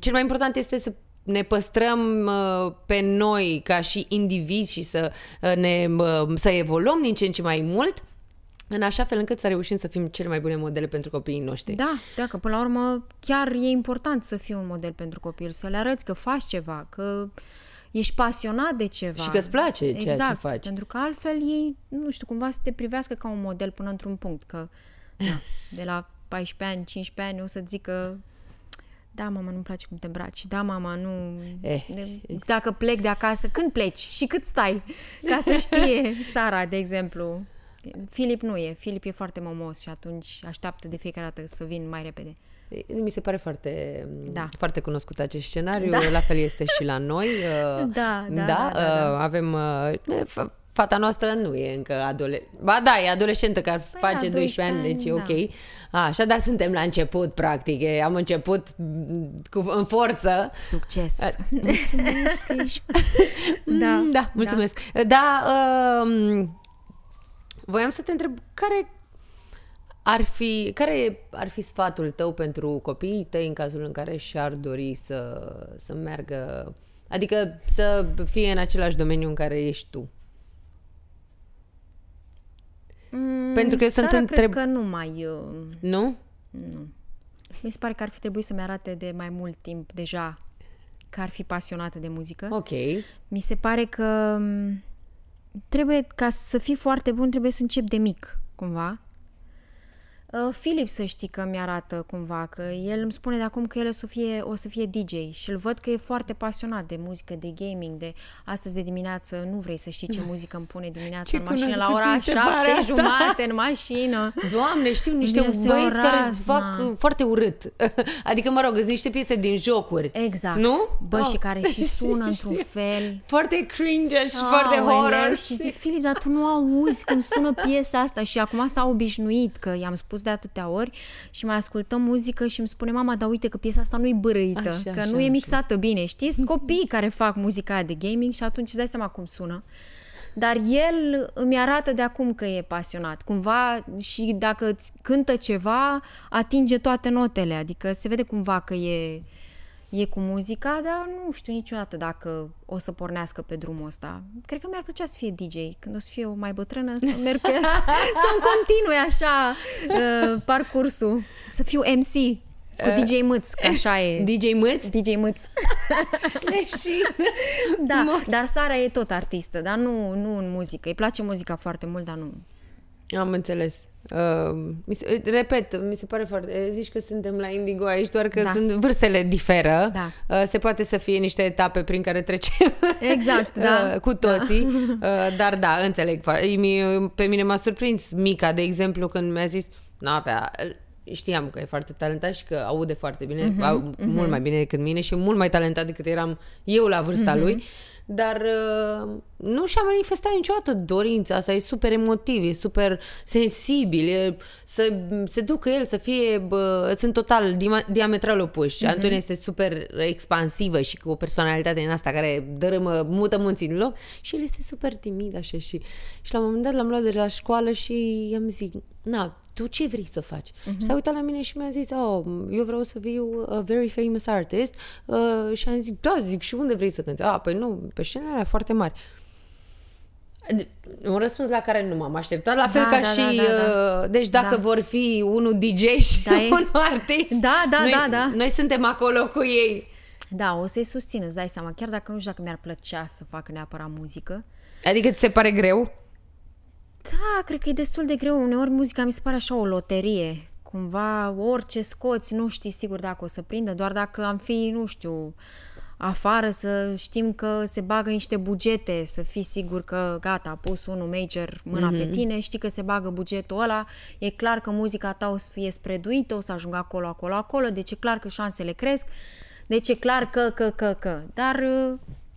cel mai important este să ne păstrăm uh, pe noi ca și indivizi și să ne să evoluăm din ce în ce mai mult în așa fel încât să reușim să fim cele mai bune modele pentru copiii noștri. Da, da, că până la urmă chiar e important să fii un model pentru copil, să le arăți că faci ceva, că ești pasionat de ceva. Și că îți place ceea exact, ce faci. pentru că altfel ei, nu știu, cumva să te privească ca un model până într-un punct, că da, de la 14 ani, 15 ani o să zică da, mama, nu-mi place cum te îmbraci. Da, mama, nu... Eh, eh. Dacă plec de acasă, când pleci și cât stai? Ca să știe Sara, de exemplu. Filip nu e. Filip e foarte momos și atunci așteaptă de fiecare dată să vin mai repede. Mi se pare foarte, da. foarte cunoscut acest scenariu. Da. La fel este și la noi. da, da, da, da, da. Avem... Fata noastră nu e încă adolescentă. Ba da, e adolescentă, care păi face 12 ani, ani, deci e ok. Așa, dar suntem la început, practic. Am început cu, în forță. Succes! Mulțumesc! da, da, mulțumesc. Da, da um, voiam să te întreb, care ar fi, care ar fi sfatul tău pentru copiii tăi în cazul în care și-ar dori să, să meargă, adică să fie în același domeniu în care ești tu? Mm, pentru că eu sunt întreb... cred că nu mai... Uh, nu? Nu. Mi se pare că ar fi trebuit să-mi arate de mai mult timp deja că ar fi pasionată de muzică. Ok. Mi se pare că mm, trebuie, ca să fii foarte bun, trebuie să încep de mic, cumva. Philip uh, să știi că mi-arată cumva, că el îmi spune de acum că el o să fie, o să fie DJ și îl văd că e foarte pasionat de muzică, de gaming, de astăzi de dimineață, nu vrei să știi ce da. muzică îmi pune dimineața ce în mașină la ora șapte jumate în mașină. Doamne, știu niște băieți care îți fac foarte urât. Adică, mă rog, niște piese din jocuri. Exact. Nu? Bă, oh. și care și sună într-un fel. Foarte cringe și oh, foarte horror. Și zic, Filip, dar tu nu auzi cum sună piesa asta și acum s-a obișnuit că i-am spus de atâtea ori și mai ascultăm muzică și îmi spune mama, dar uite că piesa asta nu-i bărăită, că așa, nu e mixată așa. bine. Știți, copiii care fac muzica de gaming și atunci îți dai seama cum sună. Dar el îmi arată de acum că e pasionat. Cumva și dacă îți cântă ceva, atinge toate notele, adică se vede cumva că e e cu muzica, dar nu știu niciodată dacă o să pornească pe drumul ăsta. Cred că mi-ar plăcea să fie DJ. Când o să fiu mai bătrână, să merg pe să, să-mi așa uh, parcursul. Să fiu MC. Cu uh, DJ Mâț, că așa e. DJ Mâț? DJ Mâț. da, Mor. dar Sara e tot artistă, dar nu, nu în muzică. Îi place muzica foarte mult, dar nu. Am înțeles. Uh, mi se, eh, repet, mi se pare foarte... Eh, zici că suntem la Indigo aici, doar că da. sunt, vârstele diferă. Da. Uh, se poate să fie niște etape prin care trecem exact, da. uh, cu toții. Da. Uh, dar da, înțeleg. Pe mine m-a surprins Mica, de exemplu, când mi-a zis nu avea știam că e foarte talentat și că aude foarte bine, uh-huh, uh-huh. mult mai bine decât mine și mult mai talentat decât eram eu la vârsta uh-huh. lui dar uh, nu și-a manifestat niciodată dorința asta, e super emotiv, e super sensibil, e, să se ducă el să fie, bă, sunt total diametral opuși. Mm-hmm. Antonia este super expansivă și cu o personalitate în asta care dărâmă, mută munții în loc și el este super timid așa și, și la un moment dat l-am luat de la școală și i-am zis, na, tu ce vrei să faci? Uh-huh. s-a uitat la mine și mi-a zis, oh, eu vreau să fiu a very famous artist uh, și am zis, da, zic, și unde vrei să cânti? Ah, păi nu, pe scenele alea foarte mari. Un răspuns la care nu m-am așteptat, la da, fel da, ca da, și. Da, da, da. Uh, deci, dacă da. vor fi unul DJ și da, un artist, da, da, noi, da, da. noi suntem acolo cu ei. Da, o să-i susțin, îți dai seama, chiar dacă nu știu dacă mi-ar plăcea să fac neapărat muzică. Adică ți se pare greu? Da, cred că e destul de greu. Uneori muzica mi se pare așa o loterie. Cumva orice scoți, nu știi sigur dacă o să prindă, doar dacă am fi, nu știu, afară să știm că se bagă niște bugete, să fii sigur că gata, a pus unul major mâna mm-hmm. pe mhm. tine, știi că se bagă bugetul ăla, e clar că muzica ta o să fie spreduită, o să ajungă acolo, acolo, acolo, deci e clar că șansele cresc, deci e clar că, că, că, că, dar...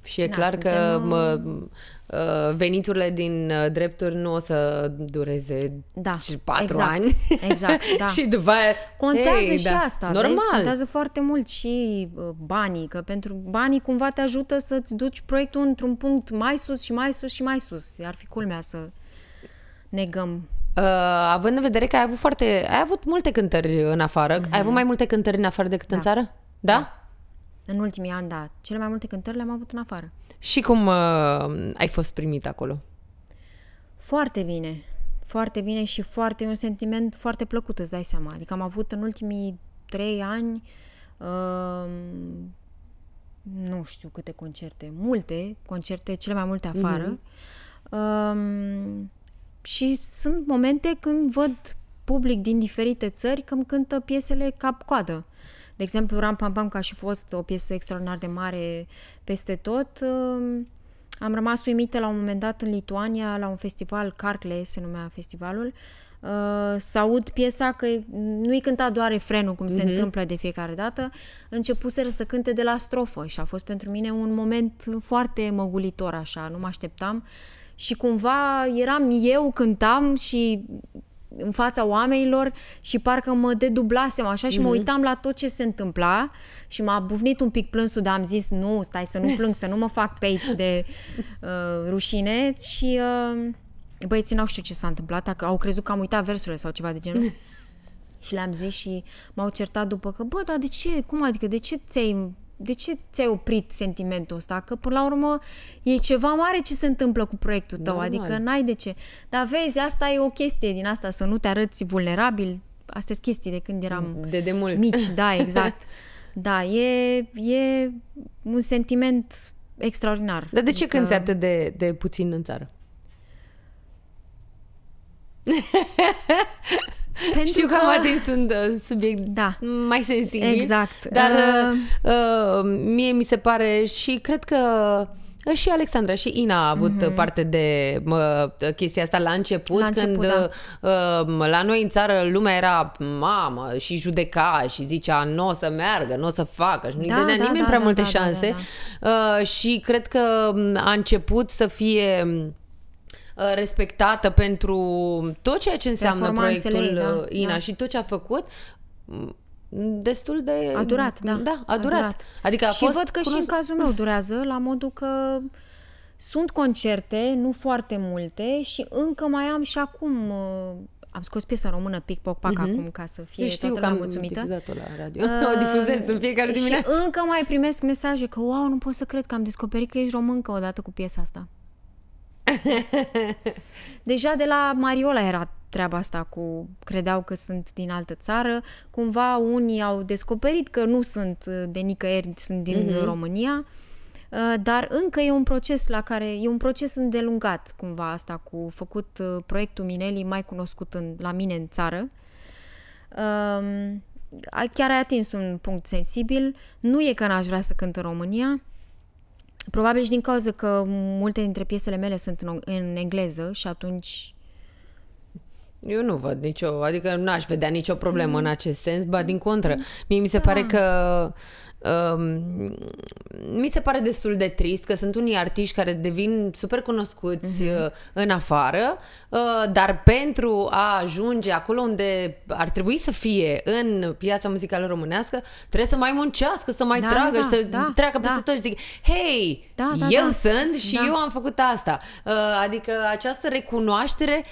Și e na, clar suntem, că mă, uh, Uh, veniturile din uh, drepturi nu o să dureze da, patru exact, ani. Exact, da. și după aia... Contează hey, și da. asta, Normal. Vezi? Contează foarte mult și uh, banii, că pentru banii cumva te ajută să-ți duci proiectul într-un punct mai sus și mai sus și mai sus. Ar fi culmea să negăm Uh, având în vedere că ai avut foarte, ai avut multe cântări în afară, mm-hmm. ai avut mai multe cântări în afară decât da. în țară? Da? da? În ultimii ani, da. Cele mai multe cântări le-am avut în afară. Și cum uh, ai fost primit acolo? Foarte bine. Foarte bine și foarte un sentiment foarte plăcut, îți dai seama. Adică am avut în ultimii trei ani uh, nu știu câte concerte, multe concerte, cele mai multe afară. Mm-hmm. Uh, și sunt momente când văd public din diferite țări că îmi cântă piesele cap-coadă. De exemplu, Ram Pam Pam, ca și fost o piesă extraordinar de mare peste tot, um, am rămas uimită la un moment dat în Lituania, la un festival, Carcle se numea festivalul, Uh, să aud piesa că nu-i cânta doar refrenul, cum se uh-huh. întâmplă de fiecare dată, începuseră să cânte de la strofă și a fost pentru mine un moment foarte măgulitor așa, nu mă așteptam. Și cumva eram eu, cântam și în fața oamenilor și parcă mă dedublasem așa și mm-hmm. mă mhm. uitam la tot ce se întâmpla și m-a bufnit un pic plânsul, dar am zis nu, stai să nu plâng, să nu mă fac pe aici de uh, rușine și uh, băieții n-au știut ce s-a întâmplat, au crezut că am uitat versurile sau ceva de genul. și le-am zis și m-au certat după că, bă, dar de ce, cum adică, de ce ți-ai de ce ți-ai oprit sentimentul ăsta? Că până la urmă e ceva mare ce se întâmplă cu proiectul tău, Normal. adică n-ai de ce. Dar vezi, asta e o chestie din asta, să nu te arăți vulnerabil. Astea sunt chestii de când eram de demult. mici, da, exact. Da, e, e un sentiment extraordinar. Dar de ce adică... cânti atât de, de puțin în țară? Pentru Știu că, că am atins un uh, subiect da. mai sensibil. Exact. Dar uh, uh... Uh, mie mi se pare și cred că uh, și Alexandra și Ina a avut mm-hmm. parte de uh, chestia asta la început, la început când da. uh, um, la noi în țară lumea era mamă și judeca și zicea nu o să meargă, nu o să facă și nu-i da, dădea da, nimeni da, prea da, multe da, da șanse da, da, da. Uh, și cred că um, a început să fie um, Uh, respectată pentru tot ceea ce înseamnă proiectul da, uh, Ina da. și tot ce a făcut mm, destul de... A durat, da. Da, a durat. A durat. Adică a și fost văd că cunosc... și în cazul meu durează, la modul că sunt concerte, nu foarte multe și încă mai am și acum... Uh, am scos piesa română Pic Poc Pac mm-hmm. acum ca să fie Eu știu toată că am mulțumită. difuzat la radio. Uh, o difuzez în fiecare dimineață. Și încă mai primesc mesaje că wow, nu pot să cred că am descoperit că ești româncă odată cu piesa asta. Deja de la Mariola era treaba asta cu credeau că sunt din altă țară. Cumva unii au descoperit că nu sunt uh, de nicăieri, sunt din mm-hmm. România. Uh, dar încă e un proces la care e un proces îndelungat cumva asta cu făcut uh, proiectul Minelii mai cunoscut în, la mine în țară. Um, chiar ai atins un punct sensibil. Nu e că n-aș vrea să cânt în România, Probabil și din cauza că multe dintre piesele mele sunt în, în engleză și atunci... Eu nu văd nicio, adică n-aș vedea nicio problemă mm. în acest sens, ba din contră. Mie mi se da. pare că mi se pare destul de trist că sunt unii artiști care devin super cunoscuți uh-huh. Mhm. în afară, uh, dar pentru a ajunge acolo unde ar trebui să fie în piața muzicală românească, trebuie să mai muncească, să mai da, tragă da, și să da, treacă da. peste da. tot și zic, hei, da, da, eu da, sunt și da. eu am făcut asta. Uh, adică această recunoaștere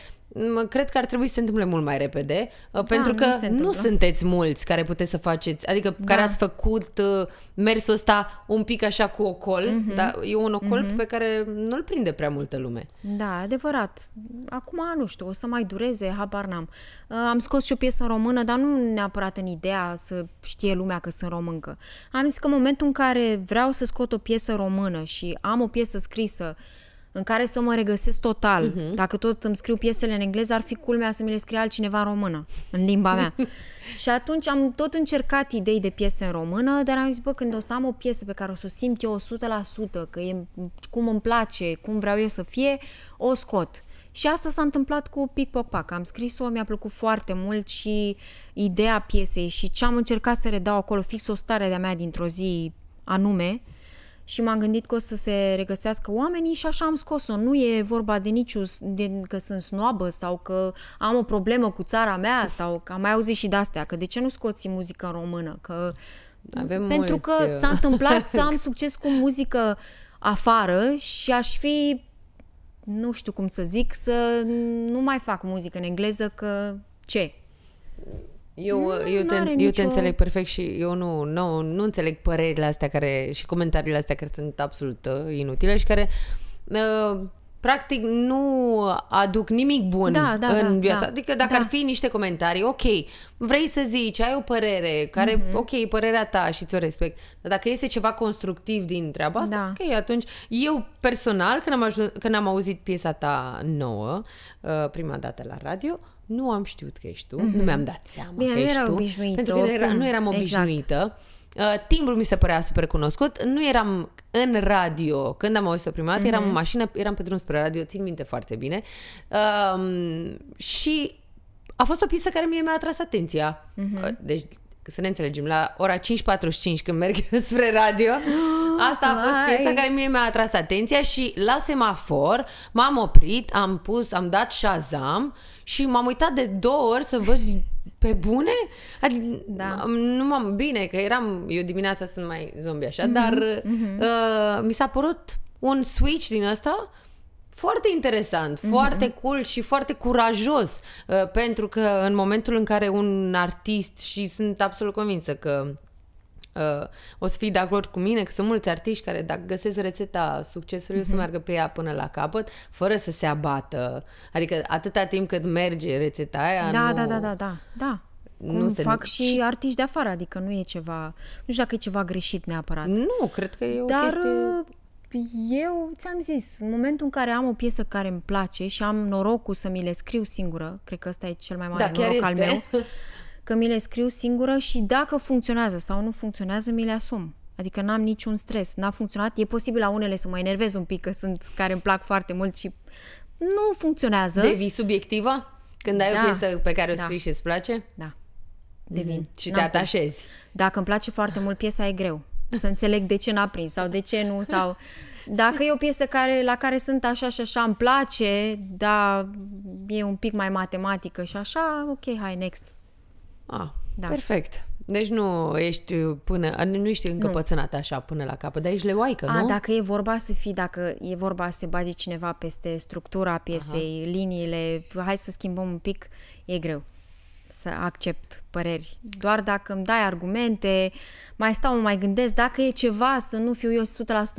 cred că ar trebui să se întâmple mult mai repede, uh, da, pentru că nu, nu sunteți mulți care puteți să faceți, adică da. care ați făcut uh, mersul ăsta un pic așa cu ocol, mm-hmm. dar e un ocol mm-hmm. pe care nu-l prinde prea multă lume. Da, adevărat. Acum, nu știu, o să mai dureze, habar n-am. Uh, am scos și o piesă în română, dar nu neapărat în ideea să știe lumea că sunt româncă. Am zis că în momentul în care vreau să scot o piesă română și am o piesă scrisă, în care să mă regăsesc total. Uh-huh. Dacă tot îmi scriu piesele în engleză, ar fi culmea să mi le scrie altcineva în română, în limba mea. și atunci am tot încercat idei de piese în română, dar am zis, bă, când o să am o piesă pe care o să o simt eu 100%, că e cum îmi place, cum vreau eu să fie, o scot. Și asta s-a întâmplat cu Pic Poc Pac. Am scris-o, mi-a plăcut foarte mult și ideea piesei și ce am încercat să redau acolo, fix o stare de-a mea dintr-o zi anume, și m-am gândit că o să se regăsească oamenii și așa am scos-o. Nu e vorba de niciun de, că sunt snoabă sau că am o problemă cu țara mea sau că am mai auzit și de-astea, că de ce nu scoți muzică în română? Că, Avem pentru mulți... că s-a uh, întâmplat să am succes cu muzică afară și aș fi, nu știu cum să zic, să nu mai fac muzică în engleză, că ce? Eu, nu, eu, te, eu nicio... te înțeleg perfect și eu nu, nu, nu înțeleg părerile astea care și comentariile astea care sunt absolut uh, inutile și care uh, practic nu aduc nimic bun da, da, în da, viața. Da, adică dacă da. ar fi niște comentarii, ok, vrei să zici, ai o părere, care, mm-hmm. ok, e părerea ta și ți-o respect, dar dacă este ceva constructiv din treaba asta, da. ok, atunci eu personal, când am, ajuns, când am auzit piesa ta nouă, uh, prima dată la radio, uh, nu am știut că ești tu, mm-hmm. nu mhm. mi-am dat seama Bine, că ești tu. Obișnuită, pentru că nu, era, nu eram exact. obișnuită. Exact. Uh, timbrul mi se părea super cunoscut. Nu eram în radio. Când am auzit-o prima dată, mm-hmm. eram în mhm. mașină, eram pe drum spre radio, țin minte foarte bine. Uh, și a fost o piesă care mie mi-a atras atenția. Mm-hmm. Uh, deci, să ne înțelegem, la ora 5.45 când merg spre radio... Asta a fost piesa care mie mi-a atras atenția și la semafor m-am oprit, am pus, am dat Shazam și m-am uitat de două ori să văd pe bune? Adică, da. nu m-am bine, că eram, eu dimineața sunt mai zombie așa, mm-hmm. dar mm-hmm. Uh, mi s-a părut un switch din asta, foarte interesant, mm-hmm. foarte cool și foarte curajos, uh, pentru că în momentul în care un artist și sunt absolut convinsă că Uh, o să fii de acord cu mine că sunt mulți artiști care dacă găsesc rețeta succesului uh-huh. o să mhm. meargă pe ea până la capăt, fără să se abată. Adică atâta timp cât merge rețeta aia, da, nu... Da, da, da, da, da. Cum nu se fac se... și artiști de afară, adică nu e ceva... Nu știu dacă e ceva greșit neapărat. Nu, cred că e o Dar, chestie uh, eu ți-am zis, în momentul în care am o piesă care îmi place și am norocul să mi le scriu singură, cred că ăsta e cel mai mare da, noroc al meu, că mi le scriu singură și dacă funcționează sau nu funcționează, mi le asum. Adică n-am niciun stres, n-a funcționat. E posibil la unele să mă enervez un pic, că sunt care îmi plac foarte mult și nu funcționează. Devii subiectivă? Când ai da, o piesă pe care o da. scrii da. și îți place? Da. Devin. Mm-hmm. Și te atașezi. Cum. Dacă îmi place foarte mult piesa, e greu. Să înțeleg de ce n-a prins sau de ce nu sau... Dacă e o piesă care, la care sunt așa și așa, îmi place, dar e un pic mai matematică și așa, ok, hai, next. Ah, da. Perfect. Deci nu ești până, nu ești nu. așa până la capăt, dar ești leoaică, nu? A, dacă e vorba să fii, dacă e vorba să se bage cineva peste structura piesei, Aha. liniile, hai să schimbăm un pic, e greu să accept păreri. Doar dacă îmi dai argumente, mai stau, mai gândesc, dacă e ceva să nu fiu eu 100%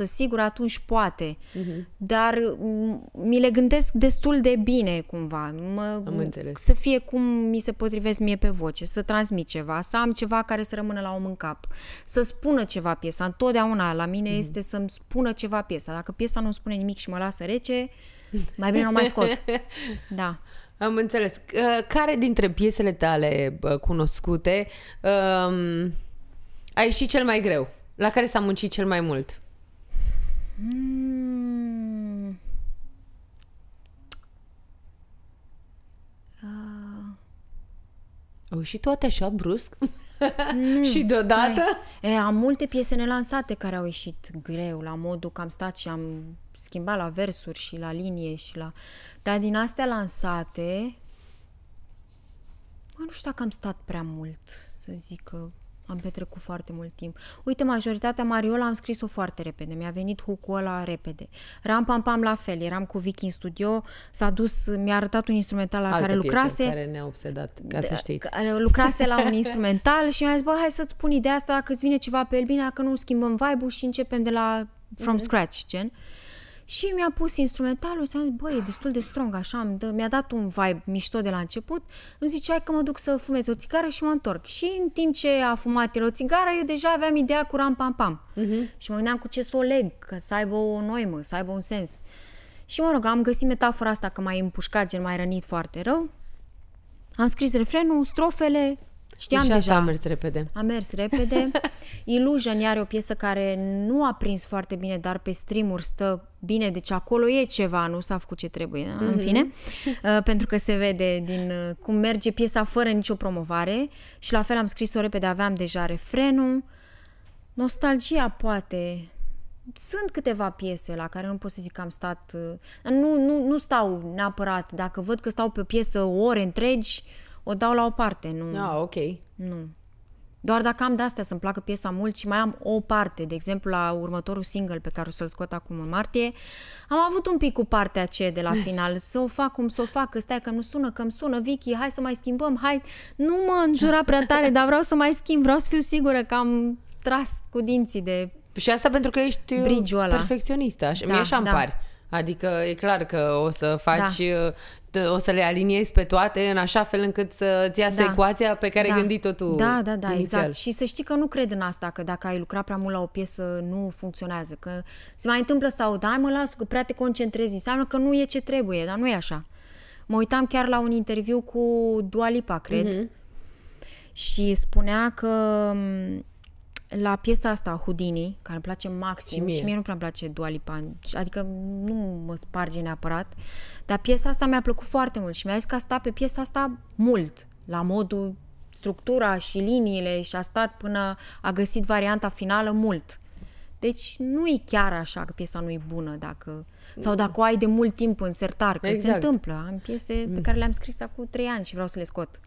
sigur, atunci poate. Uh-huh. Dar mm, mi le gândesc destul de bine, cumva. Mă, am mm, înțeles. Să fie cum mi se potrivesc mie pe voce, să transmit ceva, să am ceva care să rămână la om în cap, să spună ceva piesa. Întotdeauna la mine uh-huh. este să-mi spună ceva piesa. Dacă piesa nu spune nimic și mă lasă rece, mai bine nu mai scot. Da. Am înțeles. Care dintre piesele tale cunoscute um, a ieșit cel mai greu? La care s-a muncit cel mai mult? Mm. Au ieșit toate așa brusc? Mm, și deodată? E, am multe piese nelansate care au ieșit greu, la modul că am stat și am schimba la versuri și la linie și la... Dar din astea lansate, mă, nu știu dacă am stat prea mult, să zic că am petrecut foarte mult timp. Uite, majoritatea Mariola am scris-o foarte repede, mi-a venit hook-ul ăla repede. Ram Pam Pam la fel, eram cu Vicky în studio, s-a dus, mi-a arătat un instrumental la Altă care lucrase. care ne-a obsedat, ca să da, știți. Lucrase la un instrumental și mi-a zis, bă, hai să-ți pun ideea asta, dacă îți vine ceva pe el, bine, dacă nu schimbăm vibe-ul și începem de la from mm-hmm. scratch, gen. Uh, și mi-a pus instrumentalul, și am zis, bă, e destul de strong, așa, mi-a dat, dat un vibe mișto de la început. Îmi zicea că mă duc să fumez o țigară și mă întorc. Și în timp ce a fumat el o țigară, eu deja aveam ideea cu ram pam pam. Uh-huh. Și mă gândeam cu ce să o leg, că să aibă o noimă, să aibă un sens. Și mă rog, am găsit metafora asta că m-ai împușcat, gen m-ai rănit foarte rău. Am scris refrenul, strofele, Știam deci deja. a mers repede. A mers repede. Illusion are o piesă care nu a prins foarte bine, dar pe streamuri stă bine, deci acolo e ceva, nu s-a făcut ce trebuie, mm-hmm. în mhm. fine. Uh, pentru că se vede din uh, cum merge piesa fără nicio promovare și la fel am scris-o repede, aveam deja refrenul. Nostalgia poate, sunt câteva piese la care nu pot să zic că am stat... Uh, nu, nu, nu stau neapărat. Dacă văd că stau pe o piesă ore întregi, o dau la o parte, nu... Ah, ok. Nu. Doar dacă am de-astea să-mi placă piesa mult și mai am o parte, de exemplu la următorul single pe care o să-l scot acum în martie, am avut un pic cu partea ce de la final, să o fac cum să o fac, că stai că nu sună, că îmi sună Vicky, hai să mai schimbăm, hai, nu mă înjura prea tare, dar vreau să mai schimb, vreau să fiu sigură că am tras cu dinții de Și asta pentru că ești uh, perfecționistă, așa, da, mie așa da. îmi pari. Adică e clar că o să faci da. Uh, Uh, o să le aliniezi pe toate în așa fel încât să-ți iasă da. ecuația pe care da. ai gândit-o tu. Da, da, da, inițial. exact. Și să știi că nu cred în asta, că dacă ai lucrat prea mult la o piesă, nu funcționează. Că se mai întâmplă sau da, mă las, că prea te concentrezi, înseamnă că nu e ce trebuie, dar nu e așa. Mă uitam chiar la un interviu cu Dualipa, cred, mm-hmm. și spunea că mm, la piesa asta, Houdini, care îmi place maxim și mie, și mie nu îmi place dualipan, adică nu mă sparge neapărat, dar piesa asta mi-a plăcut foarte mult și mi-a zis că a stat pe piesa asta mult, la modul structura și liniile și a stat până a găsit varianta finală mult. Deci nu e chiar așa că piesa nu e bună dacă sau dacă o ai de mult timp în sertar, că exact. se întâmplă. Am piese pe mm. care le-am scris acum trei ani și vreau să le scot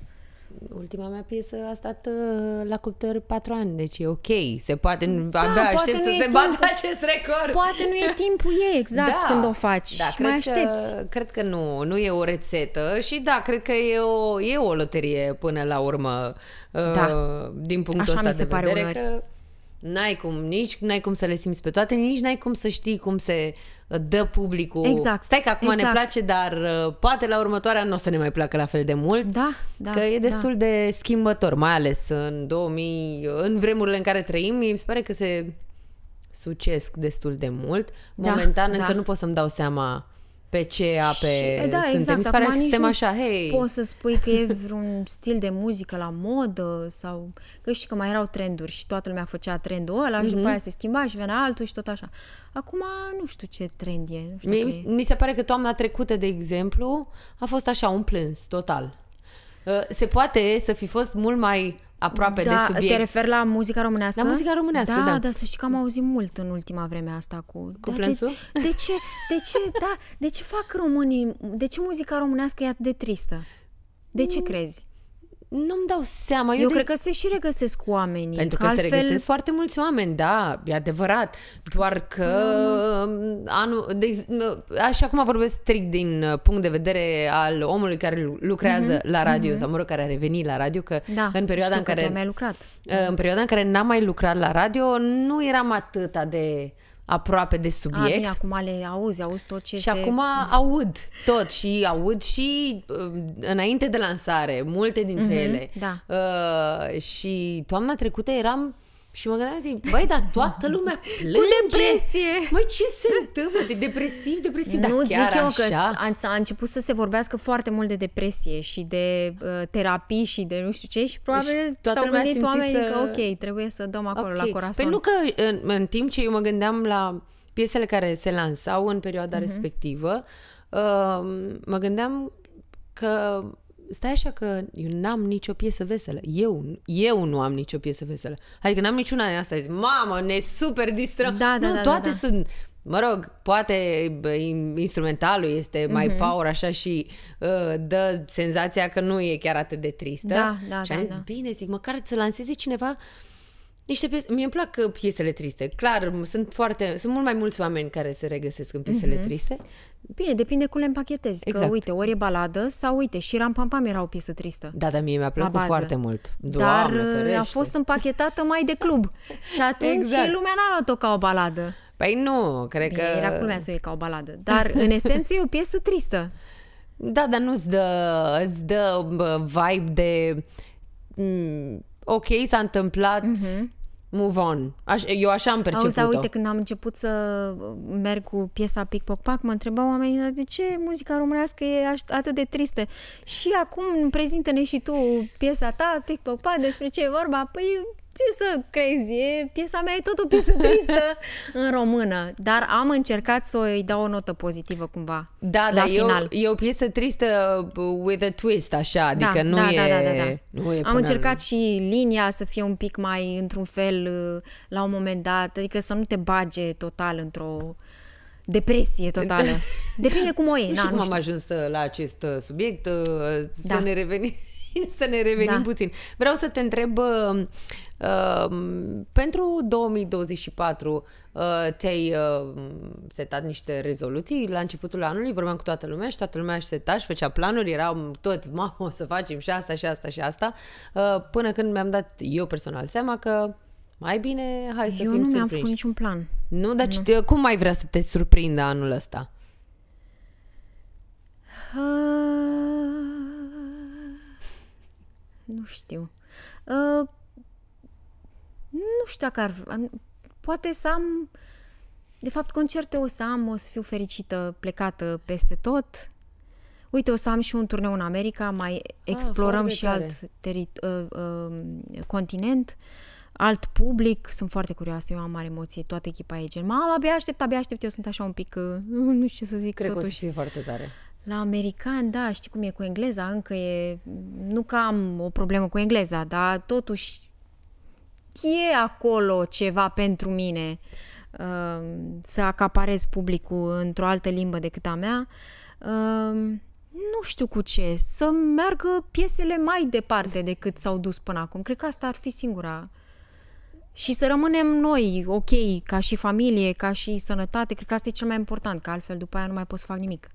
ultima mea piesă a stat uh, la cuptor patru ani, deci e ok, se poate, mm, da, abia aștept să se bată acest record. Poate nu e timpul ei exact da, când o faci, da, cred mai aștepți. Că, cred că nu, nu e o rețetă și da, cred că e o, e o loterie până la urmă, uh, da. din punctul Așa ăsta mi se de pare vedere, că n-ai cum, nici n-ai cum să le simți pe toate, nici n-ai cum să știi cum se dă publicul. Exact. Stai că acum exact. ne place, dar uh, poate la următoarea nu o să ne mai placă la fel de mult. Da, da. Că e da. destul da. de schimbător, mai ales în 2000, în vremurile în care trăim, mi se pare că se sucesc destul de mult. Da, Momentan da, încă da. nu pot să-mi dau seama pe ce pe și, da, suntem. Exact, Mi se exact, pare că suntem așa, hei. Poți să spui că e vreun stil de muzică la modă sau că știi că mai erau trenduri și toată lumea făcea trendul ăla mm-hmm. și după mhm. aia se schimba și venea altul și tot așa. Acum nu știu ce trend e. Nu știu mi, e. mi se pare că toamna trecută, de exemplu, a fost așa un plâns total. Ă, se poate să fi fost mult mai aproape da, de subiect. te referi la muzica românească? La muzica românească, da. Da, dar să știi că am auzit mult în ultima vreme asta cu... Cu da, De, de, ce, de ce, da, de ce fac românii, de ce muzica românească e atât de tristă? De ce mm. crezi? nu-mi dau seama. Eu, eu de... cred că se și regăsesc oamenii. Pentru că, că altfel... se regăsesc foarte mulți oameni, da, e adevărat. Doar că mm. anu... de, așa cum vorbesc strict din uh, punct de vedere al omului care lucrează mm-hmm. la radio, mm-hmm. sau mă rog, care a revenit la radio, că da, în perioada în care... mai lucrat. Uh, în perioada în care n-am mai lucrat la radio, nu eram atâta de... Uh, aproape de ah, subiect. A, bine, acum le auzi, auzi tot ce Și se... acum aud tot și aud și um, înainte de lansare, multe dintre mm-hmm, ele. Da. Uh, și toamna trecută eram și mă gândeam, zic, băi, dar toată lumea plânge. Cu depresie. Măi, ce se întâmplă? De depresiv, depresiv, Nu, dar chiar zic eu așa? că a, început să se vorbească foarte mult de depresie și de uh, terapii și de nu știu ce și probabil deci, toată s-au gândit oamenii să... că ok, trebuie să dăm acolo okay. la corazon. Păi nu că în, în timp ce eu mă gândeam la piesele care se lansau în perioada uh-huh. respectivă, uh, mă gândeam că stai așa că eu n-am nicio piesă veselă. Eu, eu nu am nicio piesă veselă. Adică n-am niciuna din asta. Zic, mamă, ne super distrăm. Da, da, nu, da, da toate da, da. sunt... Mă rog, poate instrumentalul este mai mm-hmm. power așa și uh, dă senzația că nu e chiar atât de tristă. Da, da, și da, am zis, da. bine, zic, măcar să lanseze cineva uh, niște piese... Mie îmi plac uh, piesele triste. Clar, sunt foarte... Sunt mult mai mulți oameni care se regăsesc în piesele mm-hmm. triste. Bine, depinde cum le împachetezi. Exact. Că, uite, ori e baladă sau, uite, și Ram Pam Pam era o piesă tristă. Da, dar mie mi-a plăcut foarte mult. Doamne, dar uh, ferește. a fost împachetată mai de club. și atunci exact. și lumea n-a luat-o ca o baladă. Păi nu, cred Bine, că... era culmea să o iei ca o baladă. Dar, în esență, e o piesă tristă. Da, dar nu-ți dă, îți dă vibe de... ok, s-a întâmplat... Mm-hmm move on. Aș, eu așa am perceput-o. Auzi, da, uite, când am început să merg cu piesa Pic Poc Pac, mă întrebau oamenii, de ce muzica românească e atât de tristă? Și acum prezintă-ne și tu piesa ta, Pic Poc Pac, despre ce e vorba? Păi ce să crezi, e, piesa mea e tot o piesă tristă în română, dar am încercat să îi dau o notă pozitivă cumva da, la da, final. E o, e o piesă tristă uh, with a twist, așa, da, adică da, nu, da, e, da, da, da, da. nu e... Am încercat în... și linia să fie un pic mai, într-un fel, uh, la un moment dat, adică să nu te bage total într-o depresie totală. Depinde cum o e. Nu știu cum nu știu. am ajuns uh, la acest subiect, să da. ne revenim să ne revenim da. puțin. Vreau să te întreb, uh, uh pentru 2024 uh, ți-ai uh, setat niște rezoluții la începutul anului, vorbeam cu toată lumea și toată lumea își seta și făcea planuri, eram tot, mamă, o să facem și asta, și asta, și asta, uh, până când mi-am dat eu personal seama că mai bine hai să Eu nu mi-am făcut niciun plan. Nu? Dar nu. cum mai vrea să te surprindă anul ăsta? Uh nu știu. Uh, nu știu dacă ar... Am, poate să am... De fapt, concerte o să am, o să fiu fericită, plecată peste tot. Uite, o să am și un turneu în America, mai ah, explorăm și tare. alt teri- uh, uh, continent, alt public. Sunt foarte curioasă, eu am mare emoție, toată echipa e gen, mama, abia aștept, abia aștept, eu sunt așa un pic, uh, nu știu ce să zic Cred totuși. că o să fie foarte tare. La american, da, știi cum e cu engleza, încă e... Nu că am o problemă cu engleza, dar totuși e acolo ceva pentru mine uh, să acaparez publicul într-o altă limbă decât a mea. Uh, nu știu cu ce, să meargă piesele mai departe decât s-au dus până acum. Cred că asta ar fi singura. Și să rămânem noi, ok, ca și familie, ca și sănătate, cred că asta e cel mai important, că altfel după aia nu mai poți să fac nimic.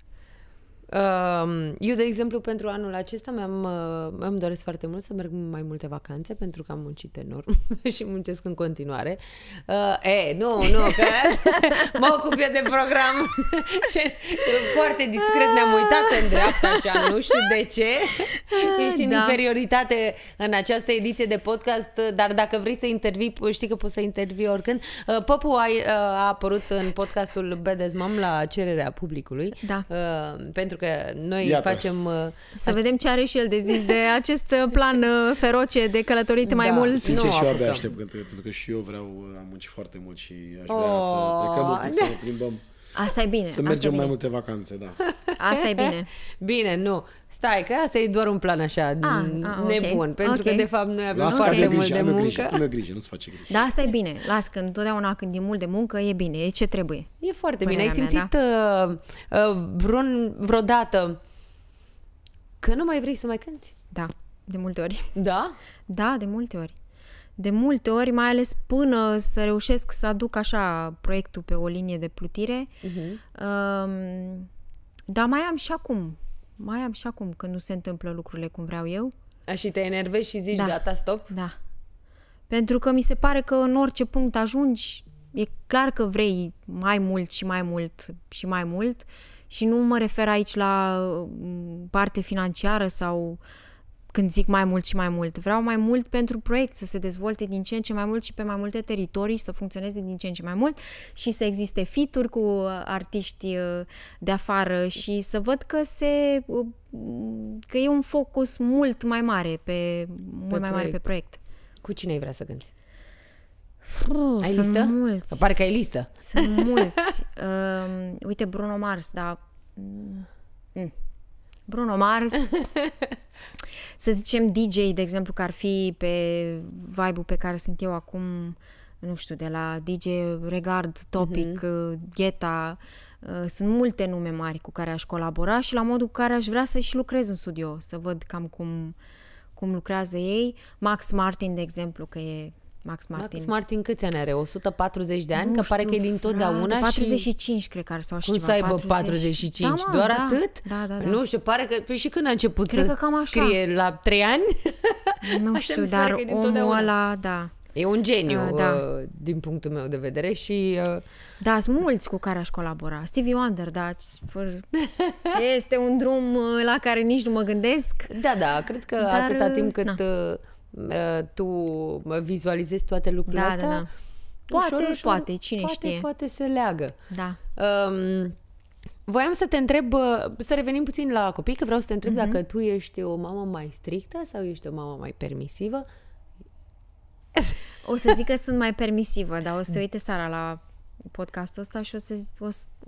Eu, de exemplu, pentru anul acesta mi-am, uh, m-am doresc foarte mult să merg mai multe vacanțe pentru că am muncit enorm și muncesc în continuare. Uh, e, nu, nu, că mă ocup eu de program și uh, foarte discret ne-am uitat în dreapta așa, nu știu de ce. Ești în da. inferioritate în această ediție de podcast, uh, dar dacă vrei să intervii, știi că poți să intervii oricând. Popu a, a apărut în podcastul Bedes Mom la cererea publicului da. pentru pentru că noi Iată. facem... Uh, să a... vedem ce are și el de zis de acest uh, plan uh, feroce de călătorit da. mai mult. Sincer, nu și eu abia aștept, pentru că și eu vreau, am muncit foarte mult și aș vrea oh. să plecăm un pic, să ne plimbăm. Asta e bine. Să mergem asta bine. mai multe vacanțe, da. Asta e bine. bine, nu. Stai, că asta e doar un plan așa a, ah, a, ah, okay. nebun. Pentru okay. că, de fapt, noi avem foarte grijă, mult de muncă. Grijă, grijă, nu-ți face grijă. Da, asta e bine. Las că întotdeauna când e mult de muncă, e bine. E ce trebuie. E foarte bine. Ai simțit mea, da? Uh, uh, vreun, vreodată că nu mai vrei să mai cânti? Da, de multe ori. Da? Da, de multe ori de multe ori, mai ales până să reușesc să aduc așa proiectul pe o linie de plutire. Uh-huh. Um, dar mai am și acum. Mai am și acum când nu se întâmplă lucrurile cum vreau eu. A, și te enervezi și zici da. gata, stop? Da. Pentru că mi se pare că în orice punct ajungi, e clar că vrei mai mult și mai mult și mai mult și nu mă refer aici la mm, parte financiară sau uh, când zic mai mult și mai mult. Vreau mai mult pentru proiect să se dezvolte din ce în ce mai mult și pe mai multe teritorii, să funcționeze din ce în ce mai mult și să existe fituri cu uh, artiști uh, de afară și să văd că se uh, că e un focus mult mai mare pe, pe mult proiect. mai mare pe proiect. Cu cine ai vrea să cânti? Fru, ai sunt listă? mulți. Pare că ai listă. Sunt mulți. uh, uite, Bruno Mars, da. Mm. Mm. Bruno Mars. să zicem, DJ, de exemplu, care ar fi pe vibe-ul pe care sunt eu acum, nu știu, de la DJ Regard, Topic, uh-huh. uh, sunt multe nume mari cu care aș colabora și la modul cu care aș vrea să și lucrez în studio, să văd cam cum, cum lucrează ei. Max Martin, de exemplu, că e Max Martin. Max Martin câți ani are? 140 de ani? Nu că știu, pare că e din totdeauna 45 și... cred că ar sau Cum ceva, să aibă 40... 45? Da, mă, Doar da. atât? Da, da, da. Nu știu, pare că... Păi și când a început cred să că cam așa. scrie? La 3 ani? Nu știu, dar omul ăla, da. E un geniu, uh, da. uh, din punctul meu de vedere și... Uh... Da, sunt mulți cu care aș colabora. Stevie Wonder, da, este un drum uh, la care nici nu mă gândesc. Da, da, cred că dar, atâta timp uh, cât... Na uh, Uh, tu vizualizezi toate lucrurile da, astea, da, da. Poate, ușor, ușor, poate, cine poate, știe. Poate se leagă. Da. Um, Voiam să te întreb, uh, să revenim puțin la copii, că vreau să te întreb mm-hmm. dacă mhm. tu ești o mamă mai strictă sau ești o mamă mai permisivă. O să zic că sunt mai permisivă, dar o să mm. uite Sara la podcastul ăsta și o să, o,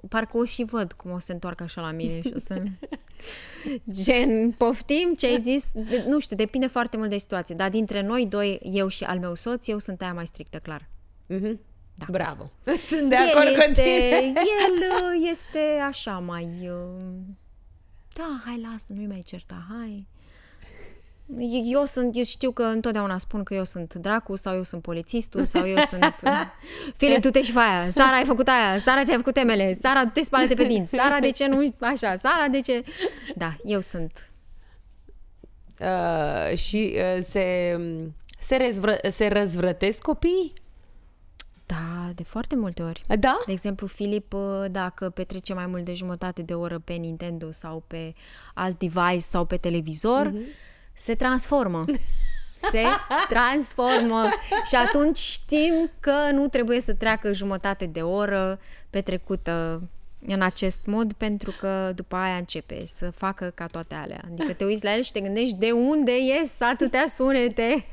parcă o și văd cum o să se întoarcă așa la mine și o să... Gen, poftim ce ai zis? Nu știu, depinde foarte mult de situație, dar dintre noi doi, eu și al meu soț, eu sunt aia mai strictă, clar. Mm-hmm. Da. Bravo! Sunt de el acord este, cu tine. El uh, este așa mai... Uh, da, hai, lasă, nu-i mai certa, hai. Eu sunt, eu știu că întotdeauna spun că eu sunt dracu sau eu sunt polițistul sau eu sunt da. Filip, tu te și faia, Sara ai făcut aia, Sara ți-ai făcut temele, Sara tu te spală pe dinți, Sara de ce nu așa, Sara de ce... Da, eu sunt. Uh, și uh, se, se, răzvră, se răzvrătesc copiii? Da, de foarte multe ori. Da? De exemplu, Filip, uh, dacă petrece mai mult de jumătate de oră pe Nintendo sau pe alt device sau pe televizor, uh-huh se transformă. Se transformă și atunci știm că nu trebuie să treacă jumătate de oră petrecută în acest mod pentru că după aia începe să facă ca toate alea. Adică te uiți la el și te gândești de unde ies atâtea sunete.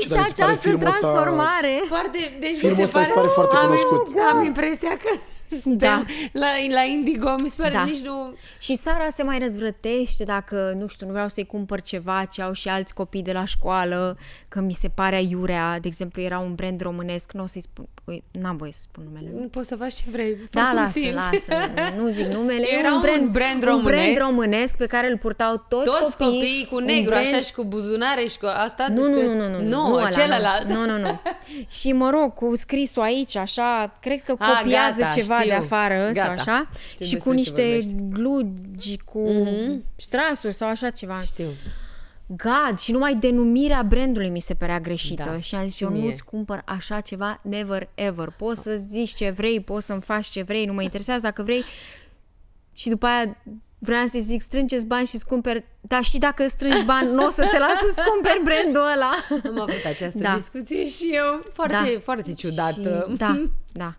Și, și această transformare. foarte, deci filmul ăsta pare, pare foarte am, Am impresia că da. la, la Indigo, mi se pare da. nici nu... Și Sara se mai răzvrătește dacă, nu știu, nu vreau să-i cumpăr ceva ce au și alți copii de la școală, că mi se pare iurea de exemplu, era un brand românesc, nu o să-i spun, păi, n-am voie să spun numele. nu Poți să faci ce vrei, Da, lasă, simți. lasă, nu zic numele, era un brand, un brand, românesc, un brand românesc pe care îl purtau toți, toți copiii, copiii cu negru, brand... așa și cu buzunare și cu asta. Nu, deci nu, nu, nu, nu, nu, nu, celălalt. Nu, nu, nu. și mă rog, cu scrisul aici, așa, cred că copiază A, gata, ceva ceva Știu. de afară Gata. sau așa Știu și cu niște glugi, cu mm-hmm. strasuri sau așa ceva. Știu. God, și numai denumirea brandului mi se părea greșită da. și am zis, eu nu-ți cumpăr așa ceva never ever. Poți să zici ce vrei, poți să-mi faci ce vrei, nu mă interesează dacă vrei. Și după aia Vreau să zic, strângeți bani și cumperi, dar și dacă strângi bani, nu o să te las să-ți cumperi brandul ăla. Am avut această da. discuție și eu, foarte, da. foarte ciudată. Și, da, da.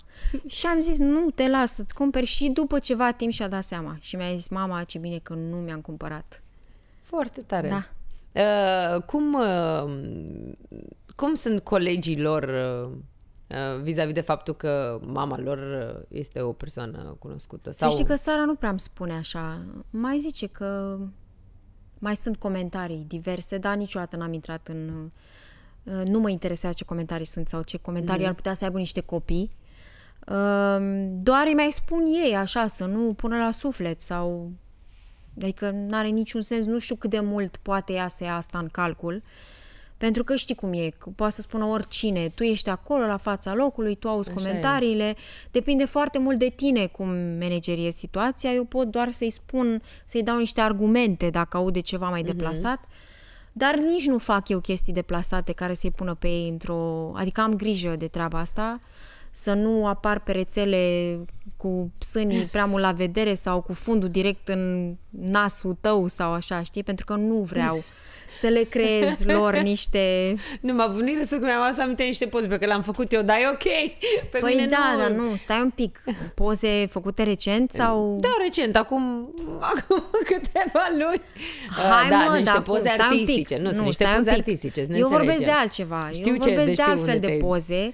Și am zis, nu te las să-ți cumperi și după ceva timp și-a dat seama. Și mi-a zis, mama, ce bine că nu mi-am cumpărat. Foarte tare. Da. Uh, cum, uh, cum sunt colegii lor uh, Uh, vis-a-vis de faptul că mama lor uh, este o persoană cunoscută. Sau... Să știi că Sara nu prea îmi spune așa. Mai zice că mai sunt comentarii diverse, dar niciodată n-am intrat în... Uh, nu mă interesează ce comentarii sunt sau ce comentarii mm. ar putea să aibă niște copii. Um, doar îi mai spun ei așa, să nu pună la suflet sau... Adică nu are niciun sens, nu știu cât de mult poate ea să ia asta în calcul. Uh, pentru că știi cum e, poate să spună oricine, tu ești acolo la fața locului, tu auzi Așa comentariile, e. depinde foarte mult de tine cum manageriezi situația, eu pot doar să-i spun, să-i dau niște argumente dacă aude ceva mai mhm. deplasat, mm-hmm. dar nici nu fac eu chestii deplasate care să-i pună pe ei într-o... Adică am grijă de treaba asta, să nu apar pe rețele cu sânii prea mult la vedere sau cu fundul direct în nasul tău sau așa, știi? Pentru că nu vreau să le creez lor niște... Nu m-a venit râsul că mi-am să aminte niște poze pe care le-am făcut eu, dar e ok. Pe păi mine da, nu... dar nu, stai un pic. Poze făcute recent sau... Da, recent, acum, acum câteva luni. Hai ah, da, mă, niște da, poze stai artistice. Un pic. Nu, nu sunt niște poze artistice, Eu vorbesc de altceva. Știu eu vorbesc ce, de altfel de poze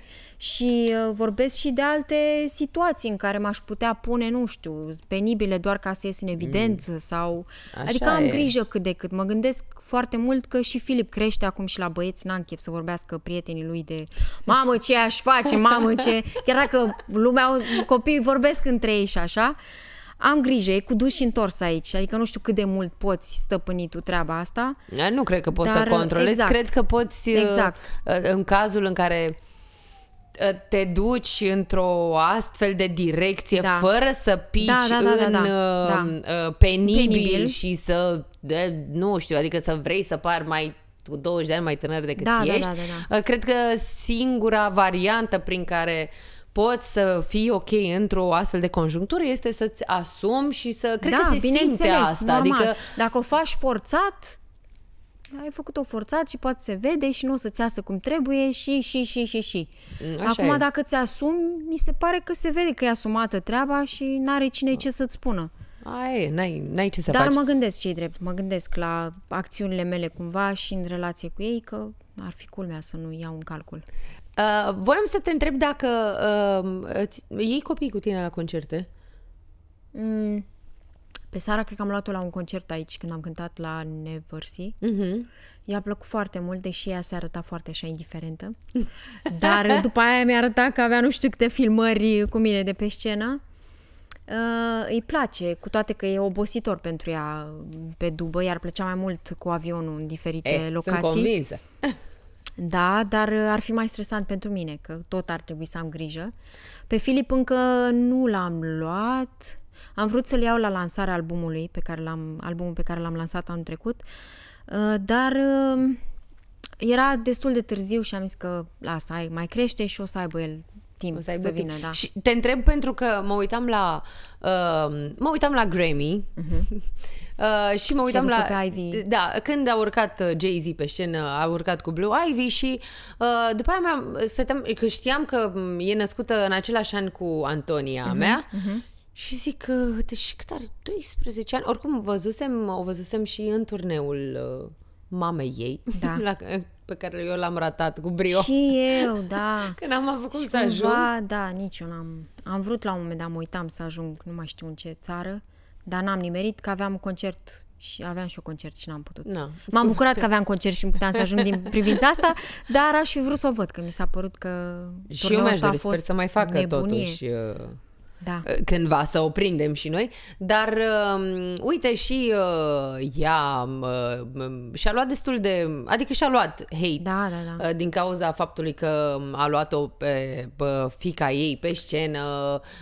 și uh, vorbesc și de alte situații în care m-aș putea pune, nu știu, penibile doar ca să ies în mm. evidență mm. sau... Așa adică am e. grijă cât de cât. Mă gândesc foarte mult că și Filip crește acum și la băieți n-am chef să vorbească prietenii lui de mamă ce aș face, mamă ce... Chiar dacă lumea, copiii vorbesc între ei și așa, am grijă, e cu duș întors aici, adică nu știu cât de mult poți stăpâni tu treaba asta. Nu cred că poți dar, să controlezi, exact, cred că poți uh, exact. Uh, în cazul în care Ă, te duci într-o astfel de direcție da. fără să pici da, da, da, da în da, ă, da. Da. Penibil, penibil și să, de, nu știu, adică să vrei să par mai cu 20 de ani mai tânăr decât da, da ești. Da, da, da, da. Cred că singura variantă prin care poți să fii ok într-o astfel de conjunctură este să-ți asumi și să... Cred da, că se simte asta. Normal. Adică... Dacă o faci forțat, ai făcut-o forțat și poate se vede și nu o să-ți iasă cum trebuie și, și, și, și, și. Mm, așa Acum, e. dacă ți-asumi, mi se pare că se vede că e asumată treaba și n-are cine ce să-ți spună. Ai, n-ai, n-ai ce să Dar faci. mă gândesc ce drept, mă gândesc la acțiunile mele cumva și în relație cu ei că ar fi culmea să nu iau un calcul. Uh, voiam să te întreb dacă uh, iei copii cu tine la concerte? Mm, pe Sara cred că am luat-o la un concert aici când am cântat la Neversi. Uh-huh. Mm-hmm. I-a plăcut foarte mult, deși ea se arăta foarte așa indiferentă. Dar uh, după aia mi-a arătat că avea nu știu câte filmări cu mine de pe scenă. Uh, îi place, cu toate că e obositor pentru ea uh, pe dubă, iar plăcea mai mult cu avionul în diferite eh, locații. Sunt convinsă. Da, dar uh, ar fi mai stresant pentru mine, că tot ar trebui să am grijă. Pe Filip încă nu l-am luat. Am vrut să-l iau la lansarea albumului pe care l-am, albumul pe care l-am lansat anul trecut, uh, dar uh, era destul de târziu și am zis că lasă, ai, mai crește și o să aibă el timp să, să vină, da. Și te întreb pentru că mă uitam la uh, mă uitam la Grammy. Uh-huh. Uh, și mă uitam la... Pe Ivy. Da, când a urcat uh, Jay-Z pe scenă, a urcat cu Blue Ivy și uh, după aia mea stăteam, că știam că mm, e născută în același an cu Antonia uh-huh, mea uh-huh. Și zic că, deci cât are 12 ani, oricum văzusem, o văzusem și în turneul uh, mamei ei, da. la, pe care eu l-am ratat cu brio. Și eu, da. Că n-am avut cum și să cumva, ajung. Da, nici eu n-am. Am vrut la un moment dat, mă uitam să ajung, nu mai știu în ce țară, dar n-am nimerit că aveam concert și aveam și eu concert și n-am putut. No. M-am bucurat că aveam concert și puteam să ajung din privința asta, dar aș fi vrut să o văd, că mi s-a părut că și eu mi-aș dori, a fost sper să mai facă nebunie. totuși uh da. Eh, cândva să o prindem și noi, dar uh, uite și uh, ea uh, și-a luat destul de, adică și-a luat hate da, da, da. Uh, din cauza faptului că mm, a luat-o pe, pe fica ei pe scenă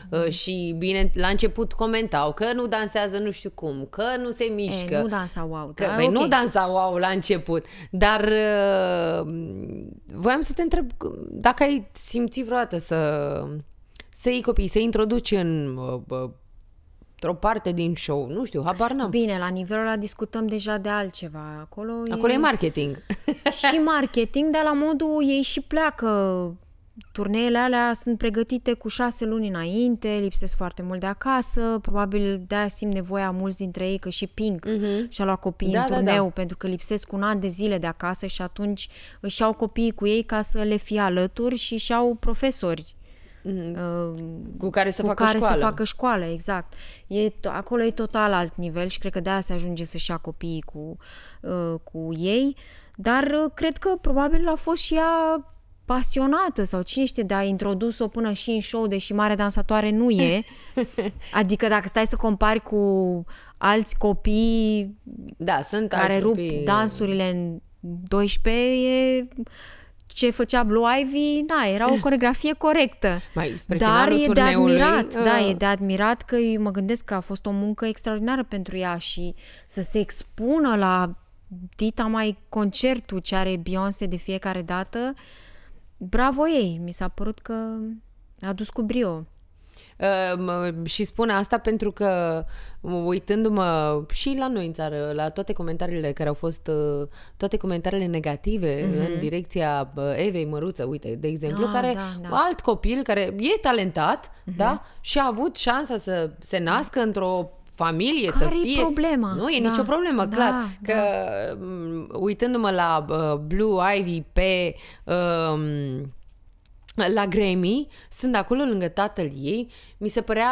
uh, mm. și bine, la început comentau că nu dansează nu știu cum, că nu se mișcă. E, nu dansa wow. Că, da, băi, okay. Nu dansa wow la început, dar uh, voiam să te întreb mm, dacă ai simțit vreodată să să iei copii să introduci în uh, o parte din show, nu știu, habar n-am. Bine, la nivelul ăla discutăm deja de altceva. Acolo, Acolo e, e marketing. și marketing, dar la modul ei și pleacă. Turneele alea sunt pregătite cu șase luni înainte, lipsesc foarte mult de acasă, probabil de-aia simt nevoia mulți dintre ei că și Pink mm-hmm. și-a luat copiii da, în da, turneu, da, da. pentru că lipsesc un an de zile de acasă și atunci își au copiii cu ei ca să le fie alături și și-au profesori Mm, cu care să cu facă care școală. să facă școală, exact. E, acolo e total alt nivel și cred că de aia se ajunge să-și ia copiii cu, uh, cu ei, dar uh, cred că probabil a fost și ea pasionată sau cine știe de a introdus-o până și în show, deși mare dansatoare nu e. Adică dacă stai să compari cu alți copii da, sunt care rup copii. dansurile în 12, e ce făcea Blue Ivy, da, era o coregrafie corectă. Mai, spre Dar e de admirat, uh. da, e de admirat că eu mă gândesc că a fost o muncă extraordinară pentru ea și să se expună la dita mai concertul ce are Beyoncé de fiecare dată, bravo ei, mi s-a părut că a dus cu brio. Ehm, și spun asta pentru că uitându-mă și la noi în țară, la toate comentariile care au fost, uh, toate comentariile negative mm-hmm. în mhm. direcția uh, Evei Măruță, uite, de exemplu, ah, care da, da. alt copil care e talentat, mm-hmm. da, și a avut șansa să se nască într-o familie, care să fie... problema? Nu, e da, nicio problemă, da, clar. Da, că mm, uitându-mă la uh, Blue Ivy pe... Uh, um, la Grammy, sunt acolo lângă tatăl ei, mi se părea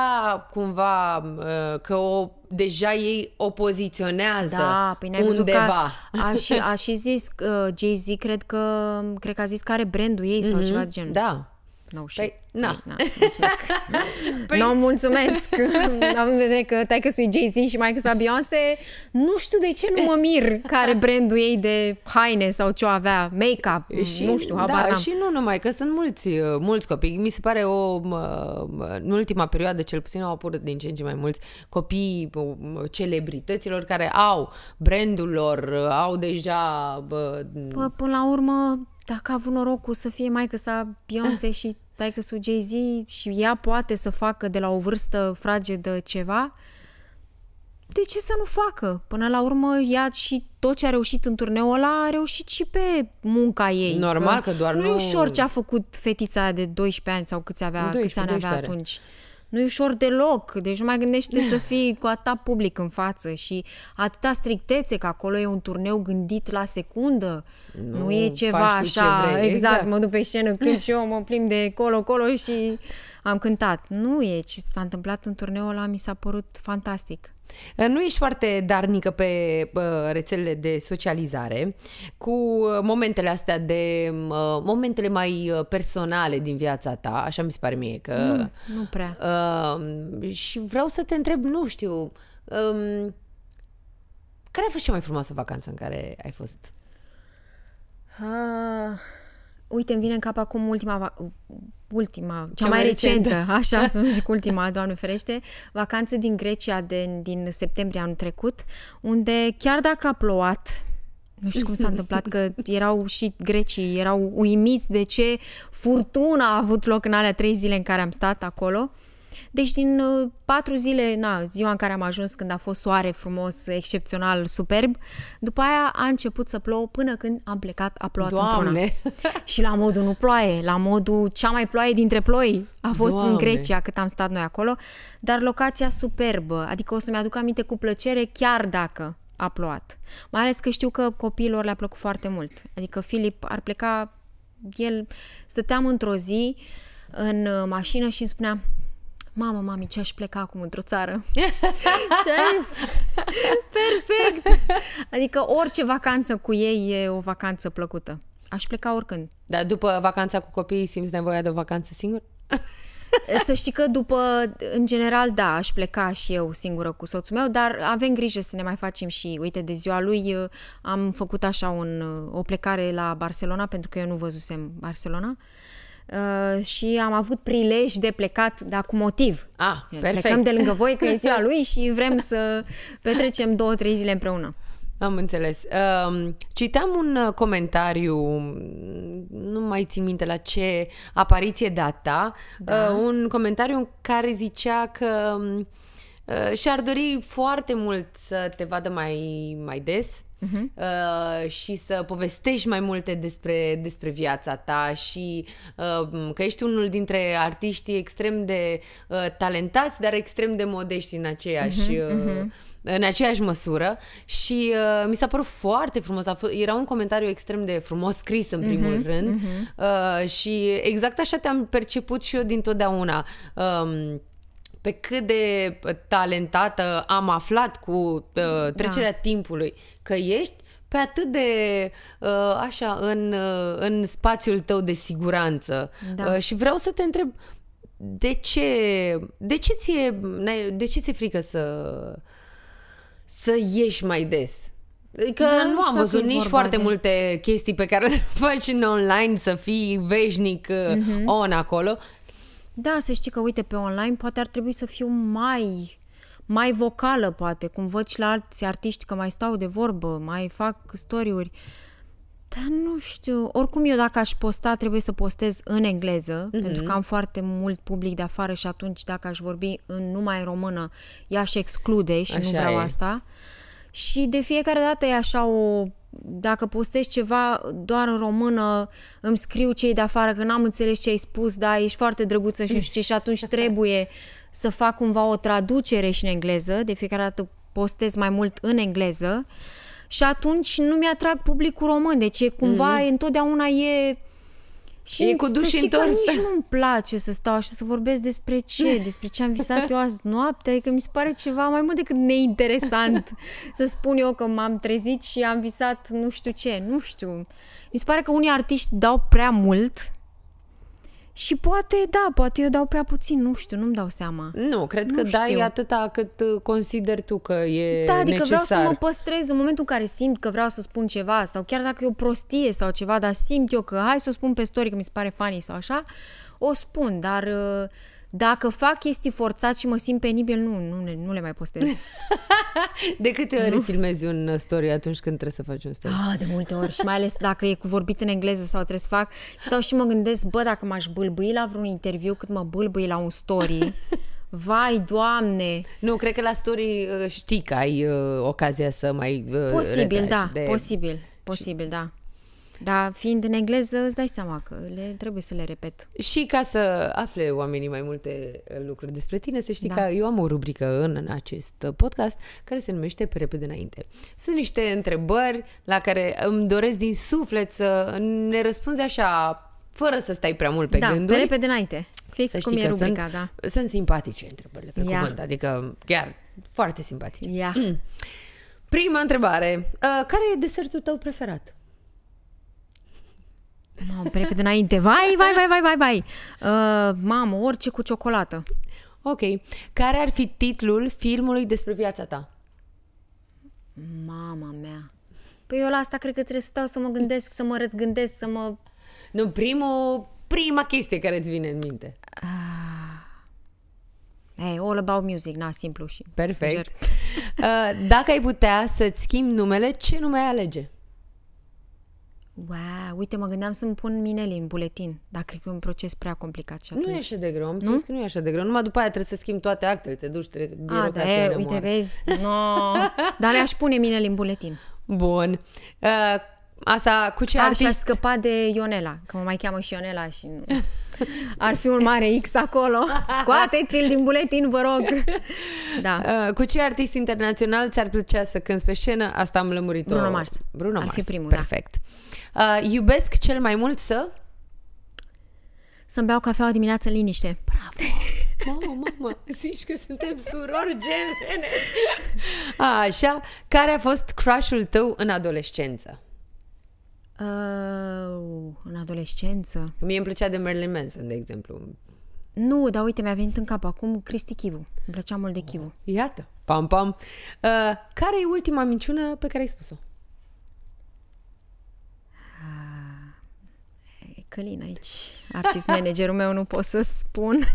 cumva uh, că o, deja ei o poziționează da, păi undeva. Că a, și, a și zis uh, Jay-Z, cred că, cred că a zis că are brandul ei sau mm-hmm, ceva de genul. Da. No shit. Păi, păi, na. na. Mulțumesc. Da. Păi... No, mulțumesc. Am în vedere că tai că sunt Jay-Z și mai că Beyoncé. Nu știu de ce nu mă mir care brandul ei de haine sau ce avea, make-up, și, nu știu, habar da, Și nu numai, că sunt mulți, uh, mulți copii. Mi se pare o, uh, în ultima perioadă cel puțin au apărut din ce în ce mai mulți copii uh, celebrităților care au brandul lor, au deja... Bă, până la urmă, dacă a avut norocul să fie maică sa Beyoncé și taică su Jay-Z și ea poate să facă de la o vârstă fragedă ceva, de ce să nu facă? Până la urmă, ea și tot ce a reușit în turneul ăla a reușit și pe munca ei. Normal că, că doar nu... Nu e ușor ce a făcut fetița de 12 ani sau câți avea, 12, câți ani avea 12. atunci. Are nu e ușor deloc, deci nu mai gândește să fii cu atâta public în față și atâta strictețe că acolo e un turneu gândit la secundă. Nu, nu e ceva așa, ce vrei, exact, exact, mă duc pe scenă, când și eu, mă plim de colo-colo și am cântat. Nu e, ce s-a întâmplat în turneul ăla mi s-a părut fantastic. Ă, nu ești foarte darnică pe rețelele de socializare cu ă, momentele astea de ă, momentele mai personale din viața ta, așa mi se pare mie că nu, nu prea. Uh, și vreau să te întreb, nu știu, um, care a fost cea mai frumoasă vacanță în care ai fost? Uh, uite, îmi vine în cap acum ultima ultima, cea, cea mai recentă, recentă, așa să nu zic ultima, Doamne ferește, vacanță din Grecia de, din septembrie anul trecut, unde chiar dacă a plouat, nu știu cum s-a întâmplat, că erau și grecii, erau uimiți de ce furtuna a avut loc în alea trei zile în care am stat acolo. Deci din uh, patru zile, na, ziua în care am ajuns când a fost soare frumos, excepțional, superb, după aia a început să plouă până când am plecat, a plouat într Și la modul nu ploaie, la modul cea mai ploaie dintre ploi a fost Doamne. în Grecia cât am stat noi acolo, dar locația superbă, adică o să-mi aduc aminte cu plăcere chiar dacă a plouat. Mai ales că știu că copiilor le-a plăcut foarte mult. Adică Filip ar pleca, el, stăteam într-o zi în uh, mașină și îmi spunea, mamă, mami, ce aș pleca acum într-o țară? ce Perfect! Adică orice vacanță cu ei e o vacanță plăcută. Aș pleca oricând. Dar după vacanța cu copiii simți nevoia de o vacanță singură? Să știi că după, în general, da, aș pleca și eu singură cu soțul meu, dar avem grijă să ne mai facem și, uite, de ziua lui am făcut așa un, o plecare la Barcelona, pentru că eu nu văzusem Barcelona. Uh, și am avut prilej de plecat, dar cu motiv. Ah, perfect. Plecăm de lângă voi că e ziua lui și vrem să petrecem două, trei zile împreună. Am înțeles. Um, citeam un uh, comentariu, nu mai țin minte la ce apariție data, da. Uh, un comentariu în care zicea că um, și-ar dori foarte mult să te vadă mai, mai des uh-huh. uh, și să povestești mai multe despre, despre viața ta și uh, că ești unul dintre artiștii extrem de uh, talentați, dar extrem de modești în aceeași... Uh-huh, uh-huh. În aceeași măsură și uh, mi s-a părut foarte frumos. A f- era un comentariu extrem de frumos scris, în primul uh-huh, rând, uh-huh. Uh, și exact așa te-am perceput și eu dintotdeauna. Um, pe cât de uh, talentată am aflat cu uh, da. trecerea da. timpului că ești, pe atât de uh, așa în, uh, în spațiul tău de siguranță. Da. Uh, și vreau să te întreb de ce de ce ți-e de ce ți-e frică să să ieși mai des? Că da, nu, am văzut nici foarte de... multe chestii pe care le faci în online, să fii veșnic mm-hmm. on acolo. Da, să știi că, uite, pe online poate ar trebui să fiu mai mai vocală, poate, cum văd și la alți artiști că mai stau de vorbă, mai fac story-uri. Dar nu știu, oricum eu dacă aș posta, trebuie să postez în engleză, mm-hmm. pentru că am foarte mult public de afară și atunci dacă aș vorbi în numai română, ea aș exclude și Așa nu vreau e. asta. Și de fiecare dată e așa o dacă postezi ceva doar în română, îmi scriu cei de afară că n-am înțeles ce ai spus, dar ești foarte drăguță și știu ce și atunci trebuie să fac cumva o traducere și în engleză, de fiecare dată postez mai mult în engleză și atunci nu mi-atrag publicul român, deci cumva mm-hmm. întotdeauna e și cu duș întors. nici da. nu-mi place să stau și să vorbesc despre ce, da. despre ce am visat eu azi noapte, adică mi se pare ceva mai mult decât neinteresant să spun eu că m-am trezit și am visat nu știu ce, nu știu. Mi se pare că unii artiști dau prea mult și poate, da, poate eu dau prea puțin, nu știu, nu-mi dau seama. Nu, cred nu că știu. dai atâta cât uh, consider tu că e Da, adică necesar. vreau să mă păstrez în momentul în care simt că vreau să spun ceva sau chiar dacă e o prostie sau ceva, dar simt eu că hai să o spun pe story că mi se pare funny sau așa, o spun, dar... Uh, dacă fac chestii forțat și mă simt penibil, nu, nu, nu le mai postez. de câte ori nu. filmezi un uh, story atunci când trebuie să faci un story? Ah, de multe ori și mai ales dacă e cu vorbit în engleză sau trebuie să fac. Stau și mă gândesc, bă, dacă m-aș bâlbâi la vreun interviu cât mă bâlbâi la un story... Vai, doamne! Nu, cred că la story uh, știi că ai uh, ocazia să mai... Uh, posibil, da, de... posibil, posibil, da. Dar fiind în engleză, îți dai seama că le trebuie să le repet. Și ca să afle oamenii mai multe uh, lucruri despre tine, să știi da. că eu am o rubrică în, în acest uh, podcast care se numește Pe repede înainte. Sunt niște întrebări la care îmi doresc din suflet să ne răspunzi așa fără să stai prea mult pe da, gânduri. Da, repede înainte. Fix să cum e rubrica, sunt, da. Sunt simpatice întrebările pe yeah. cuvânt, adică chiar foarte simpatice. Yeah. Prima întrebare. Uh, care e desertul tău preferat? Mamă, repede înainte. Vai, vai, vai, vai, vai, vai. Uh, mamă, orice cu ciocolată. Ok. Care ar fi titlul filmului despre viața ta? Mama mea. Păi eu la asta cred că trebuie să stau să mă gândesc, să mă răzgândesc, să mă... Nu, primul, prima chestie care îți vine în minte. Uh, hey, all about music, na, simplu și... Perfect. uh, dacă ai putea să-ți schimbi numele, ce nume ai alege? Wow, uite, mă gândeam să-mi pun minele în buletin, dar cred că e un proces prea complicat și atunci. Nu e așa de greu, am nu? că nu e așa de greu, numai după aia trebuie să schimbi toate actele, te duci, trebuie... A, ah, da, e, uite, moare. vezi, no. dar le-aș pune minele în buletin. Bun. Uh, Asta cu ce A, artist? aș scăpa de Ionela, că mă mai cheamă și Ionela și nu. Ar fi un mare X acolo. Scoateți-l din buletin, vă rog. Da. Uh, cu ce artist internațional ți-ar plăcea să cânți pe scenă? Asta am lămurit-o. Bruno Mars. Bruno Mars. Ar fi primul, da. Perfect. Da. Uh, iubesc cel mai mult să... Să-mi beau cafeaua dimineața în liniște. Bravo! Mamă, mamă, zici că suntem surori gemene. A, așa, care a fost crush-ul tău în adolescență? Uh, în adolescență? Mie îmi plăcea de Marilyn Manson, de exemplu. Nu, dar uite, mi-a venit în cap acum Cristi Chivu. Îmi plăcea mult de Chivu. Iată, pam, pam. Uh, care e ultima minciună pe care ai spus-o? Călin aici, artist managerul meu, nu pot să spun.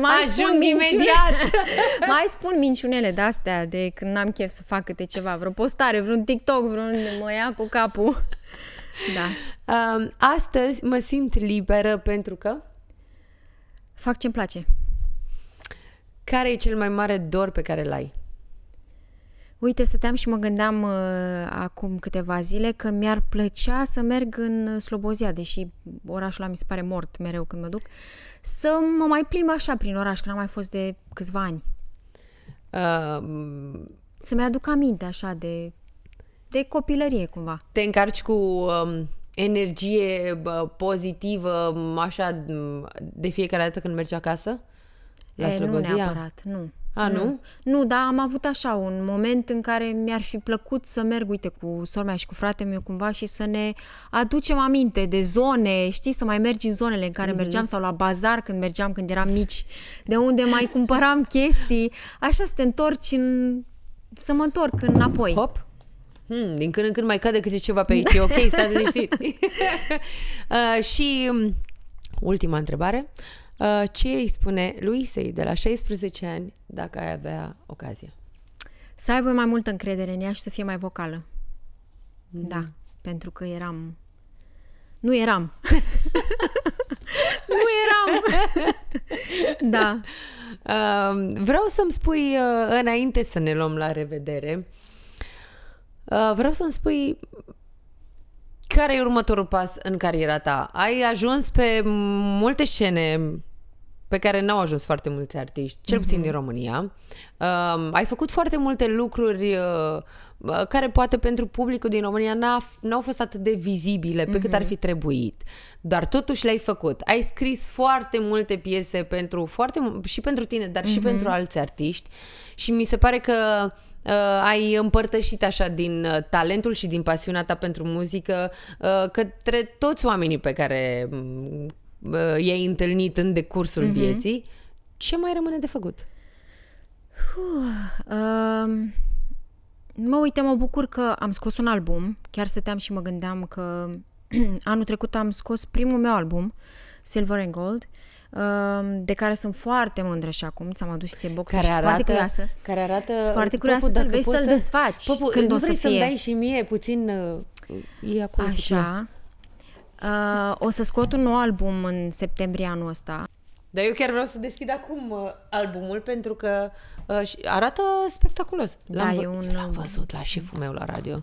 mai Ajung spun imediat. mai spun minciunele de-astea de când n-am chef să fac câte ceva, vreo postare, vreun TikTok, vreun mă ia cu capul. Da. Um, astăzi mă simt liberă pentru că... Fac ce-mi place. Care e cel mai mare dor pe care l-ai? Uite, stăteam și mă gândeam uh, acum câteva zile că mi-ar plăcea să merg în Slobozia, deși orașul ăla mi se pare mort mereu când mă duc, să mă mai plim așa prin oraș, că n-am mai fost de câțiva ani. Uh, Să-mi aduc aminte așa de, de copilărie cumva. Te încarci cu um, energie pozitivă așa de fiecare dată când mergi acasă? La e, Slobozia? Nu neapărat, nu. A, nu? Mm. Nu, nu dar am avut așa un moment în care mi-ar fi plăcut să merg, uite, cu sora mea și cu fratele meu cumva și să ne aducem aminte de zone, știi, să mai mergi în zonele în care mm-hmm. mergeam sau la bazar când mergeam, când eram mici, de unde mai cumpăram chestii, așa să te întorci în... să mă întorc înapoi. Hop, Hmm, din când în când mai cade câte ceva pe aici. E ok, stați liniștiți. uh, și um, ultima întrebare. Uh, ce îi spune Luisei de la 16 ani dacă ai avea ocazia? Să aibă mai multă încredere în ea și să fie mai vocală. Mm. Da, pentru că eram... Nu eram. nu eram. da. Uh, vreau să-mi spui, uh, înainte să ne luăm la revedere, uh, vreau să-mi spui care e următorul pas în cariera ta? Ai ajuns pe multe scene pe care n-au ajuns foarte mulți artiști, cel puțin mm-hmm. din România. Uh, ai făcut foarte multe lucruri uh, care poate pentru publicul din România n-au fost atât de vizibile pe mm-hmm. cât ar mhm. fi trebuit, dar totuși le-ai făcut. Ai scris foarte multe piese pentru foarte și pentru tine, dar mm-hmm. și mhm. pentru alți artiști și mi se pare că uh, ai împărtășit așa din uh, talentul și din pasiunea ta pentru muzică uh, către toți oamenii pe care, Uh, i-ai întâlnit în decursul uh-huh. vieții, ce mai rămâne de făcut? Uh, um, mă uite, mă bucur că am scos un album. Chiar stăteam și mă gândeam că anul trecut am scos primul meu album, Silver and Gold, uh, de care sunt foarte mândră și acum. Ți-am adus ție boxul care și arată, foarte curioasă. Care arată... Sunt foarte curioasă să-l vezi, să-l să... desfaci. Popu, când o să fie. să-mi dai și mie puțin... Uh, e acolo Așa. Uh, o să scot un nou album în septembrie anul ăsta. Dar eu chiar vreau să deschid acum uh, albumul pentru că uh, arată spectaculos. Da, e un... L-am văzut la șeful meu la radio.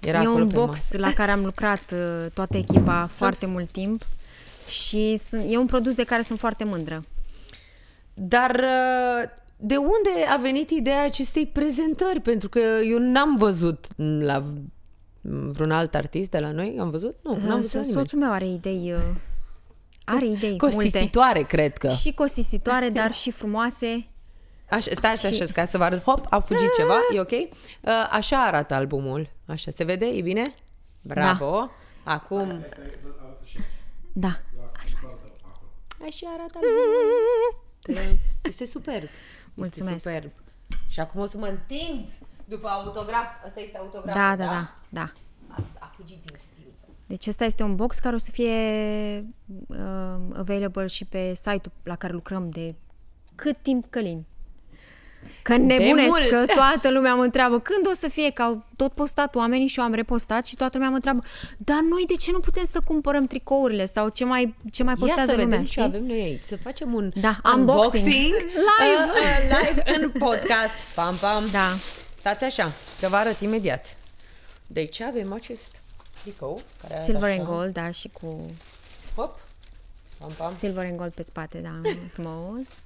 Era e un box la care am lucrat uh, toată echipa foarte mult timp și sunt, e un produs de care sunt foarte mândră. Dar uh, de unde a venit ideea acestei prezentări? Pentru că eu n-am văzut la vreun alt artist de la noi? Am văzut? Nu, n-am văzut nimeni. Soțul meu are idei... Uh, are idei Costisitoare, multe. cred că. Și costisitoare, dar și frumoase. Așa, stai așa, și... așa, ca să vă arăt. Hop, a fugit ceva, ah! e ok? Uh, așa arată albumul. Așa, se vede? E bine? Bravo! Da. Acum... Da. Așa. Așa arată albumul. Este superb. Mulțumesc. Este superb. Și acum o să mă întind după autograf, ăsta este autograf. Da, da, da, da. da. a fugit din cutiuță. Deci ăsta este un box care o să fie uh, available și pe site-ul la care lucrăm de cât timp călin. Că nebunesc, că toată lumea mă întreabă când o să fie, că au tot postat oamenii și eu am repostat și toată lumea mă întreabă dar noi de ce nu putem să cumpărăm tricourile sau ce mai, ce mai postează Ia să lumea, știi? avem noi aici, să facem un da, unboxing, unboxing live, uh, uh, live în podcast. Pam, pam. Da. Stați așa, că vă arăt imediat. Deci avem acest tricou. Care Silver and gold, da, și cu... Hop. Pam, pam. Silver and gold pe spate, da, frumos.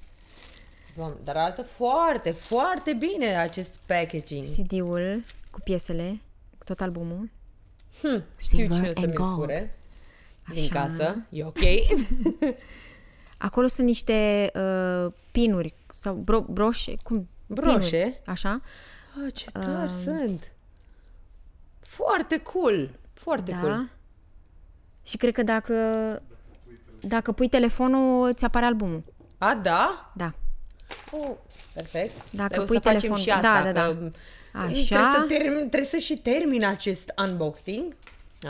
dar arată foarte, foarte bine acest packaging. CD-ul cu piesele, cu tot albumul. Hm, Silver știu cine and gold. Din casă, e ok. Acolo sunt niște uh, pinuri sau bro- broșe, cum? Broșe. Pinuri, așa Bă, ah, ce tari um, sunt! Foarte cool! Foarte da? cool! Și cred că dacă, dacă pui telefonul, ți apare albumul. A, da? Da. Oh, perfect. Dacă o pui telefonul... și da, asta, da, da, da. Că... Așa. Trebuie să, term- trebuie să și termin acest unboxing.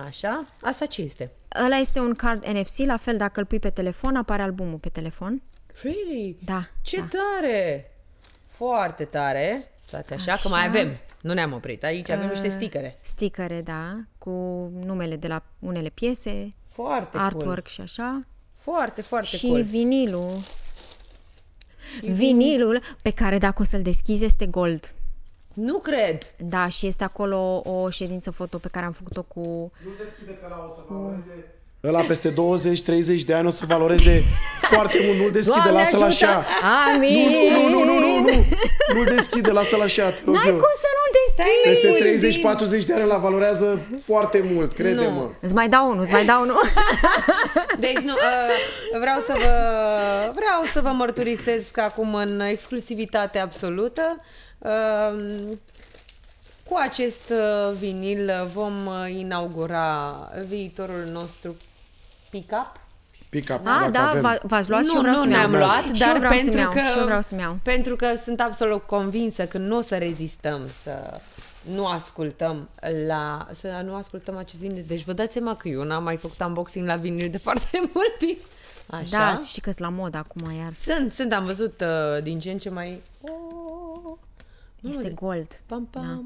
Așa. Asta ce este? Ăla este un card NFC, la fel dacă îl pui pe telefon, apare albumul pe telefon. Really? Da. Ce da. tare! Foarte tare stați așa, așa, că mai avem. Nu ne-am oprit. Aici avem niște uh, sticăre. Sticăre, da, cu numele de la unele piese. Foarte artwork cool. și așa. Foarte, foarte și cool. Și vinilul. Vinilul pe care dacă o să-l deschizi este gold. Nu cred! Da, și este acolo o ședință foto pe care am făcut-o cu... Nu deschide că la o să vă cu ăla peste 20-30 de ani o să valoreze foarte mult. Nu-l deschide, lasă-l așa. Amin. Nu, nu, nu, nu, nu, nu. Nu-l deschide, lasă-l așa. Te rog N-ai eu. cum să nu deschide. Peste 30-40 de ani la valorează foarte mult, crede-mă. Nu. Îți mai dau unul, îți mai dau unul. Deci nu, uh, vreau să vă vreau să vă mărturisesc acum în exclusivitate absolută. Uh, cu acest uh, vinil vom uh, inaugura viitorul nostru pick-up? pick-up. Ah, da, da, avem... v-ați luat nu, și eu vreau nu ne-am luat, dar și vreau pentru că și eu vreau să iau. pentru că sunt absolut convinsă că nu o să rezistăm să nu ascultăm la să nu ascultăm acest vinil. Deci vă dați seama că eu n-am mai făcut unboxing la vinil de foarte mult timp. Așa. Da, și că sunt la mod acum iar. Sunt, sunt, am văzut uh, din ce în ce mai oh, este nu, gold. Pam, pam. Da.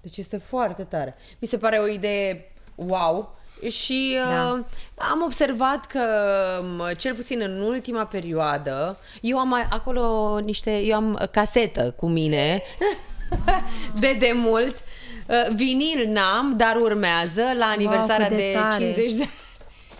Deci este foarte tare. Mi se pare o idee wow și da. uh, am observat că, um, cel puțin în ultima perioadă, eu am acolo niște, eu am casetă cu mine de demult. Uh, vinil n-am, dar urmează la aniversarea wow, de, de 50 de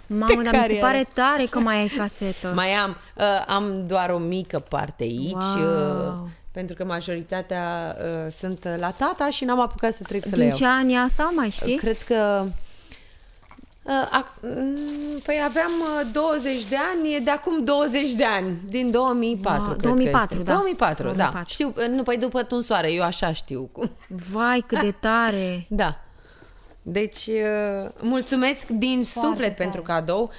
Mamă, dar mi se pare tare că mai ai casetă. Mai am. Uh, am doar o mică parte aici. Uh, wow. Uh, pentru că majoritatea uh, sunt la tata și n-am apucat să trec să Din le iau. Din ce ani asta mai știi? Uh, cred că Uh, mm, păi aveam 20 uh, de ani, e de acum 20 de ani, din 2004. Wow, 2004, da. 2004, 2004, da. Știu, uh, nu, păi după tu soare, eu așa știu. Vai, cât de tare! da. Deci, mulțumesc din Foarte suflet tare. pentru cadou.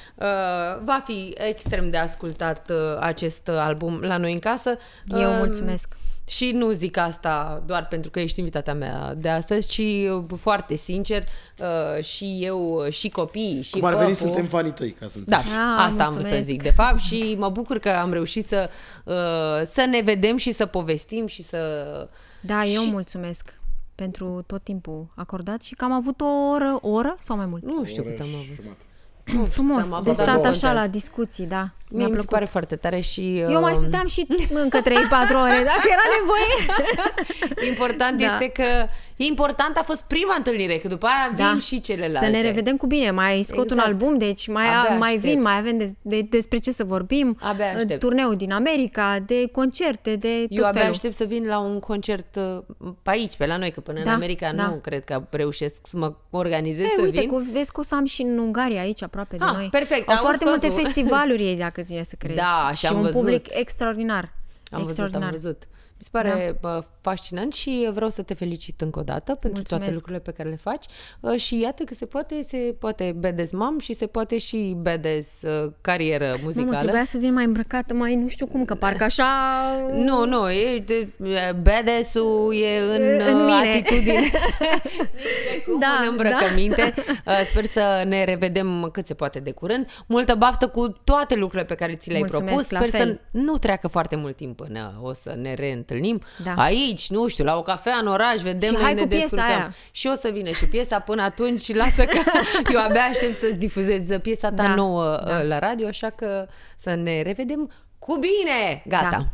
Va fi extrem de ascultat acest album la noi în casă. Eu mulțumesc. Și nu zic asta doar pentru că ești invitatea mea de astăzi, ci uh, foarte sincer, uh, și eu, uh, și copiii, și Cum ar veni, suntem fanii tăi, ca să înțelegi. Da, ah, asta mulțumesc. am să zic, de fapt, și mă bucur că am reușit să, să ne vedem și să povestim și să... Da, eu și... mulțumesc pentru tot timpul acordat și că am avut o oră, o oră sau mai mult? Nu știu cât am avut. Jumătate. frumos, am de stat așa la discuții, da. Mie mi-a mi plăcut. se pare foarte tare și... Uh... Eu mai um, stăteam și încă 3-4 ore, dacă era nevoie. Important da. este că... Important a fost prima întâlnire, că după aia da. vin și celelalte. Să ne revedem cu bine, mai scot exact. un album, deci mai, mai vin, mai avem de, de, despre ce să vorbim. Abia aștept. Turneul din America, de concerte, de tot Eu abia felul. aștept să vin la un concert uh, pe aici, pe la noi, că până da. în America da. nu cred că reușesc să mă organizez Ei, să uite, vin. Uite, vezi că o să am și în Ungaria aici, aproape de ah, noi. Perfect, Au foarte multe tu. festivaluri ei, dacă îți vine să crezi. Da, și, și am un văzut. public extraordinar. Am extraordinar. văzut, am văzut. Mi se da. pare da fascinant și vreau să te felicit încă o dată pentru Mulțumesc. toate lucrurile pe care le faci uh, și iată că se poate, se poate bedez mam și se poate și bedes uh, carieră muzicală. Mamă, trebuia să vin mai îmbrăcată, mai nu știu cum, că parcă așa... Uh, nu, nu, e, bedesul e în, în mine. atitudine. cum da, în îmbrăcăminte. Da. Sper să ne revedem cât se poate de curând. Multă baftă cu toate lucrurile pe care ți le-ai Mulțumesc, propus. Sper să nu treacă foarte mult timp până o să ne reîntâlnim da. aici aici, nu știu, la o cafea în oraș, vedem și hai ne cu piesa descurcăm. aia. Și o să vină și piesa până atunci, lasă că eu abia aștept să difuzez piesa ta da, nouă da. la radio, așa că să ne revedem cu bine! Gata! Da.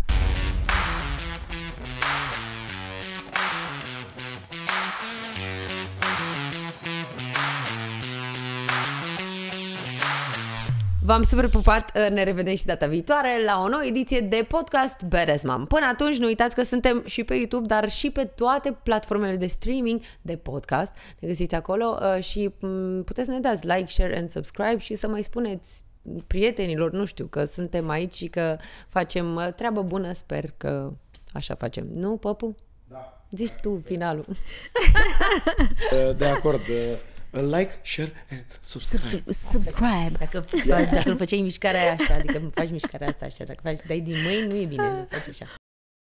V-am super pupat, uh, ne revedem și data viitoare la o nouă ediție de podcast Beres Mam. Până atunci, nu uitați că suntem și pe YouTube, dar și pe toate platformele de streaming de podcast. Ne găsiți acolo uh, și mm, puteți să ne dați like, share and subscribe și să mai spuneți prietenilor, nu știu, că suntem aici și că facem uh, treabă bună, sper că așa facem. Nu, popu? Da. Zici tu finalul. De acord. Uh, like, share and subscribe. Sub, subscribe. Dacă, dacă, dacă îmi făceai mișcarea aia așa, adică faci mișcarea asta așa, dacă faci, dai din mâini, nu e bine, nu faci așa.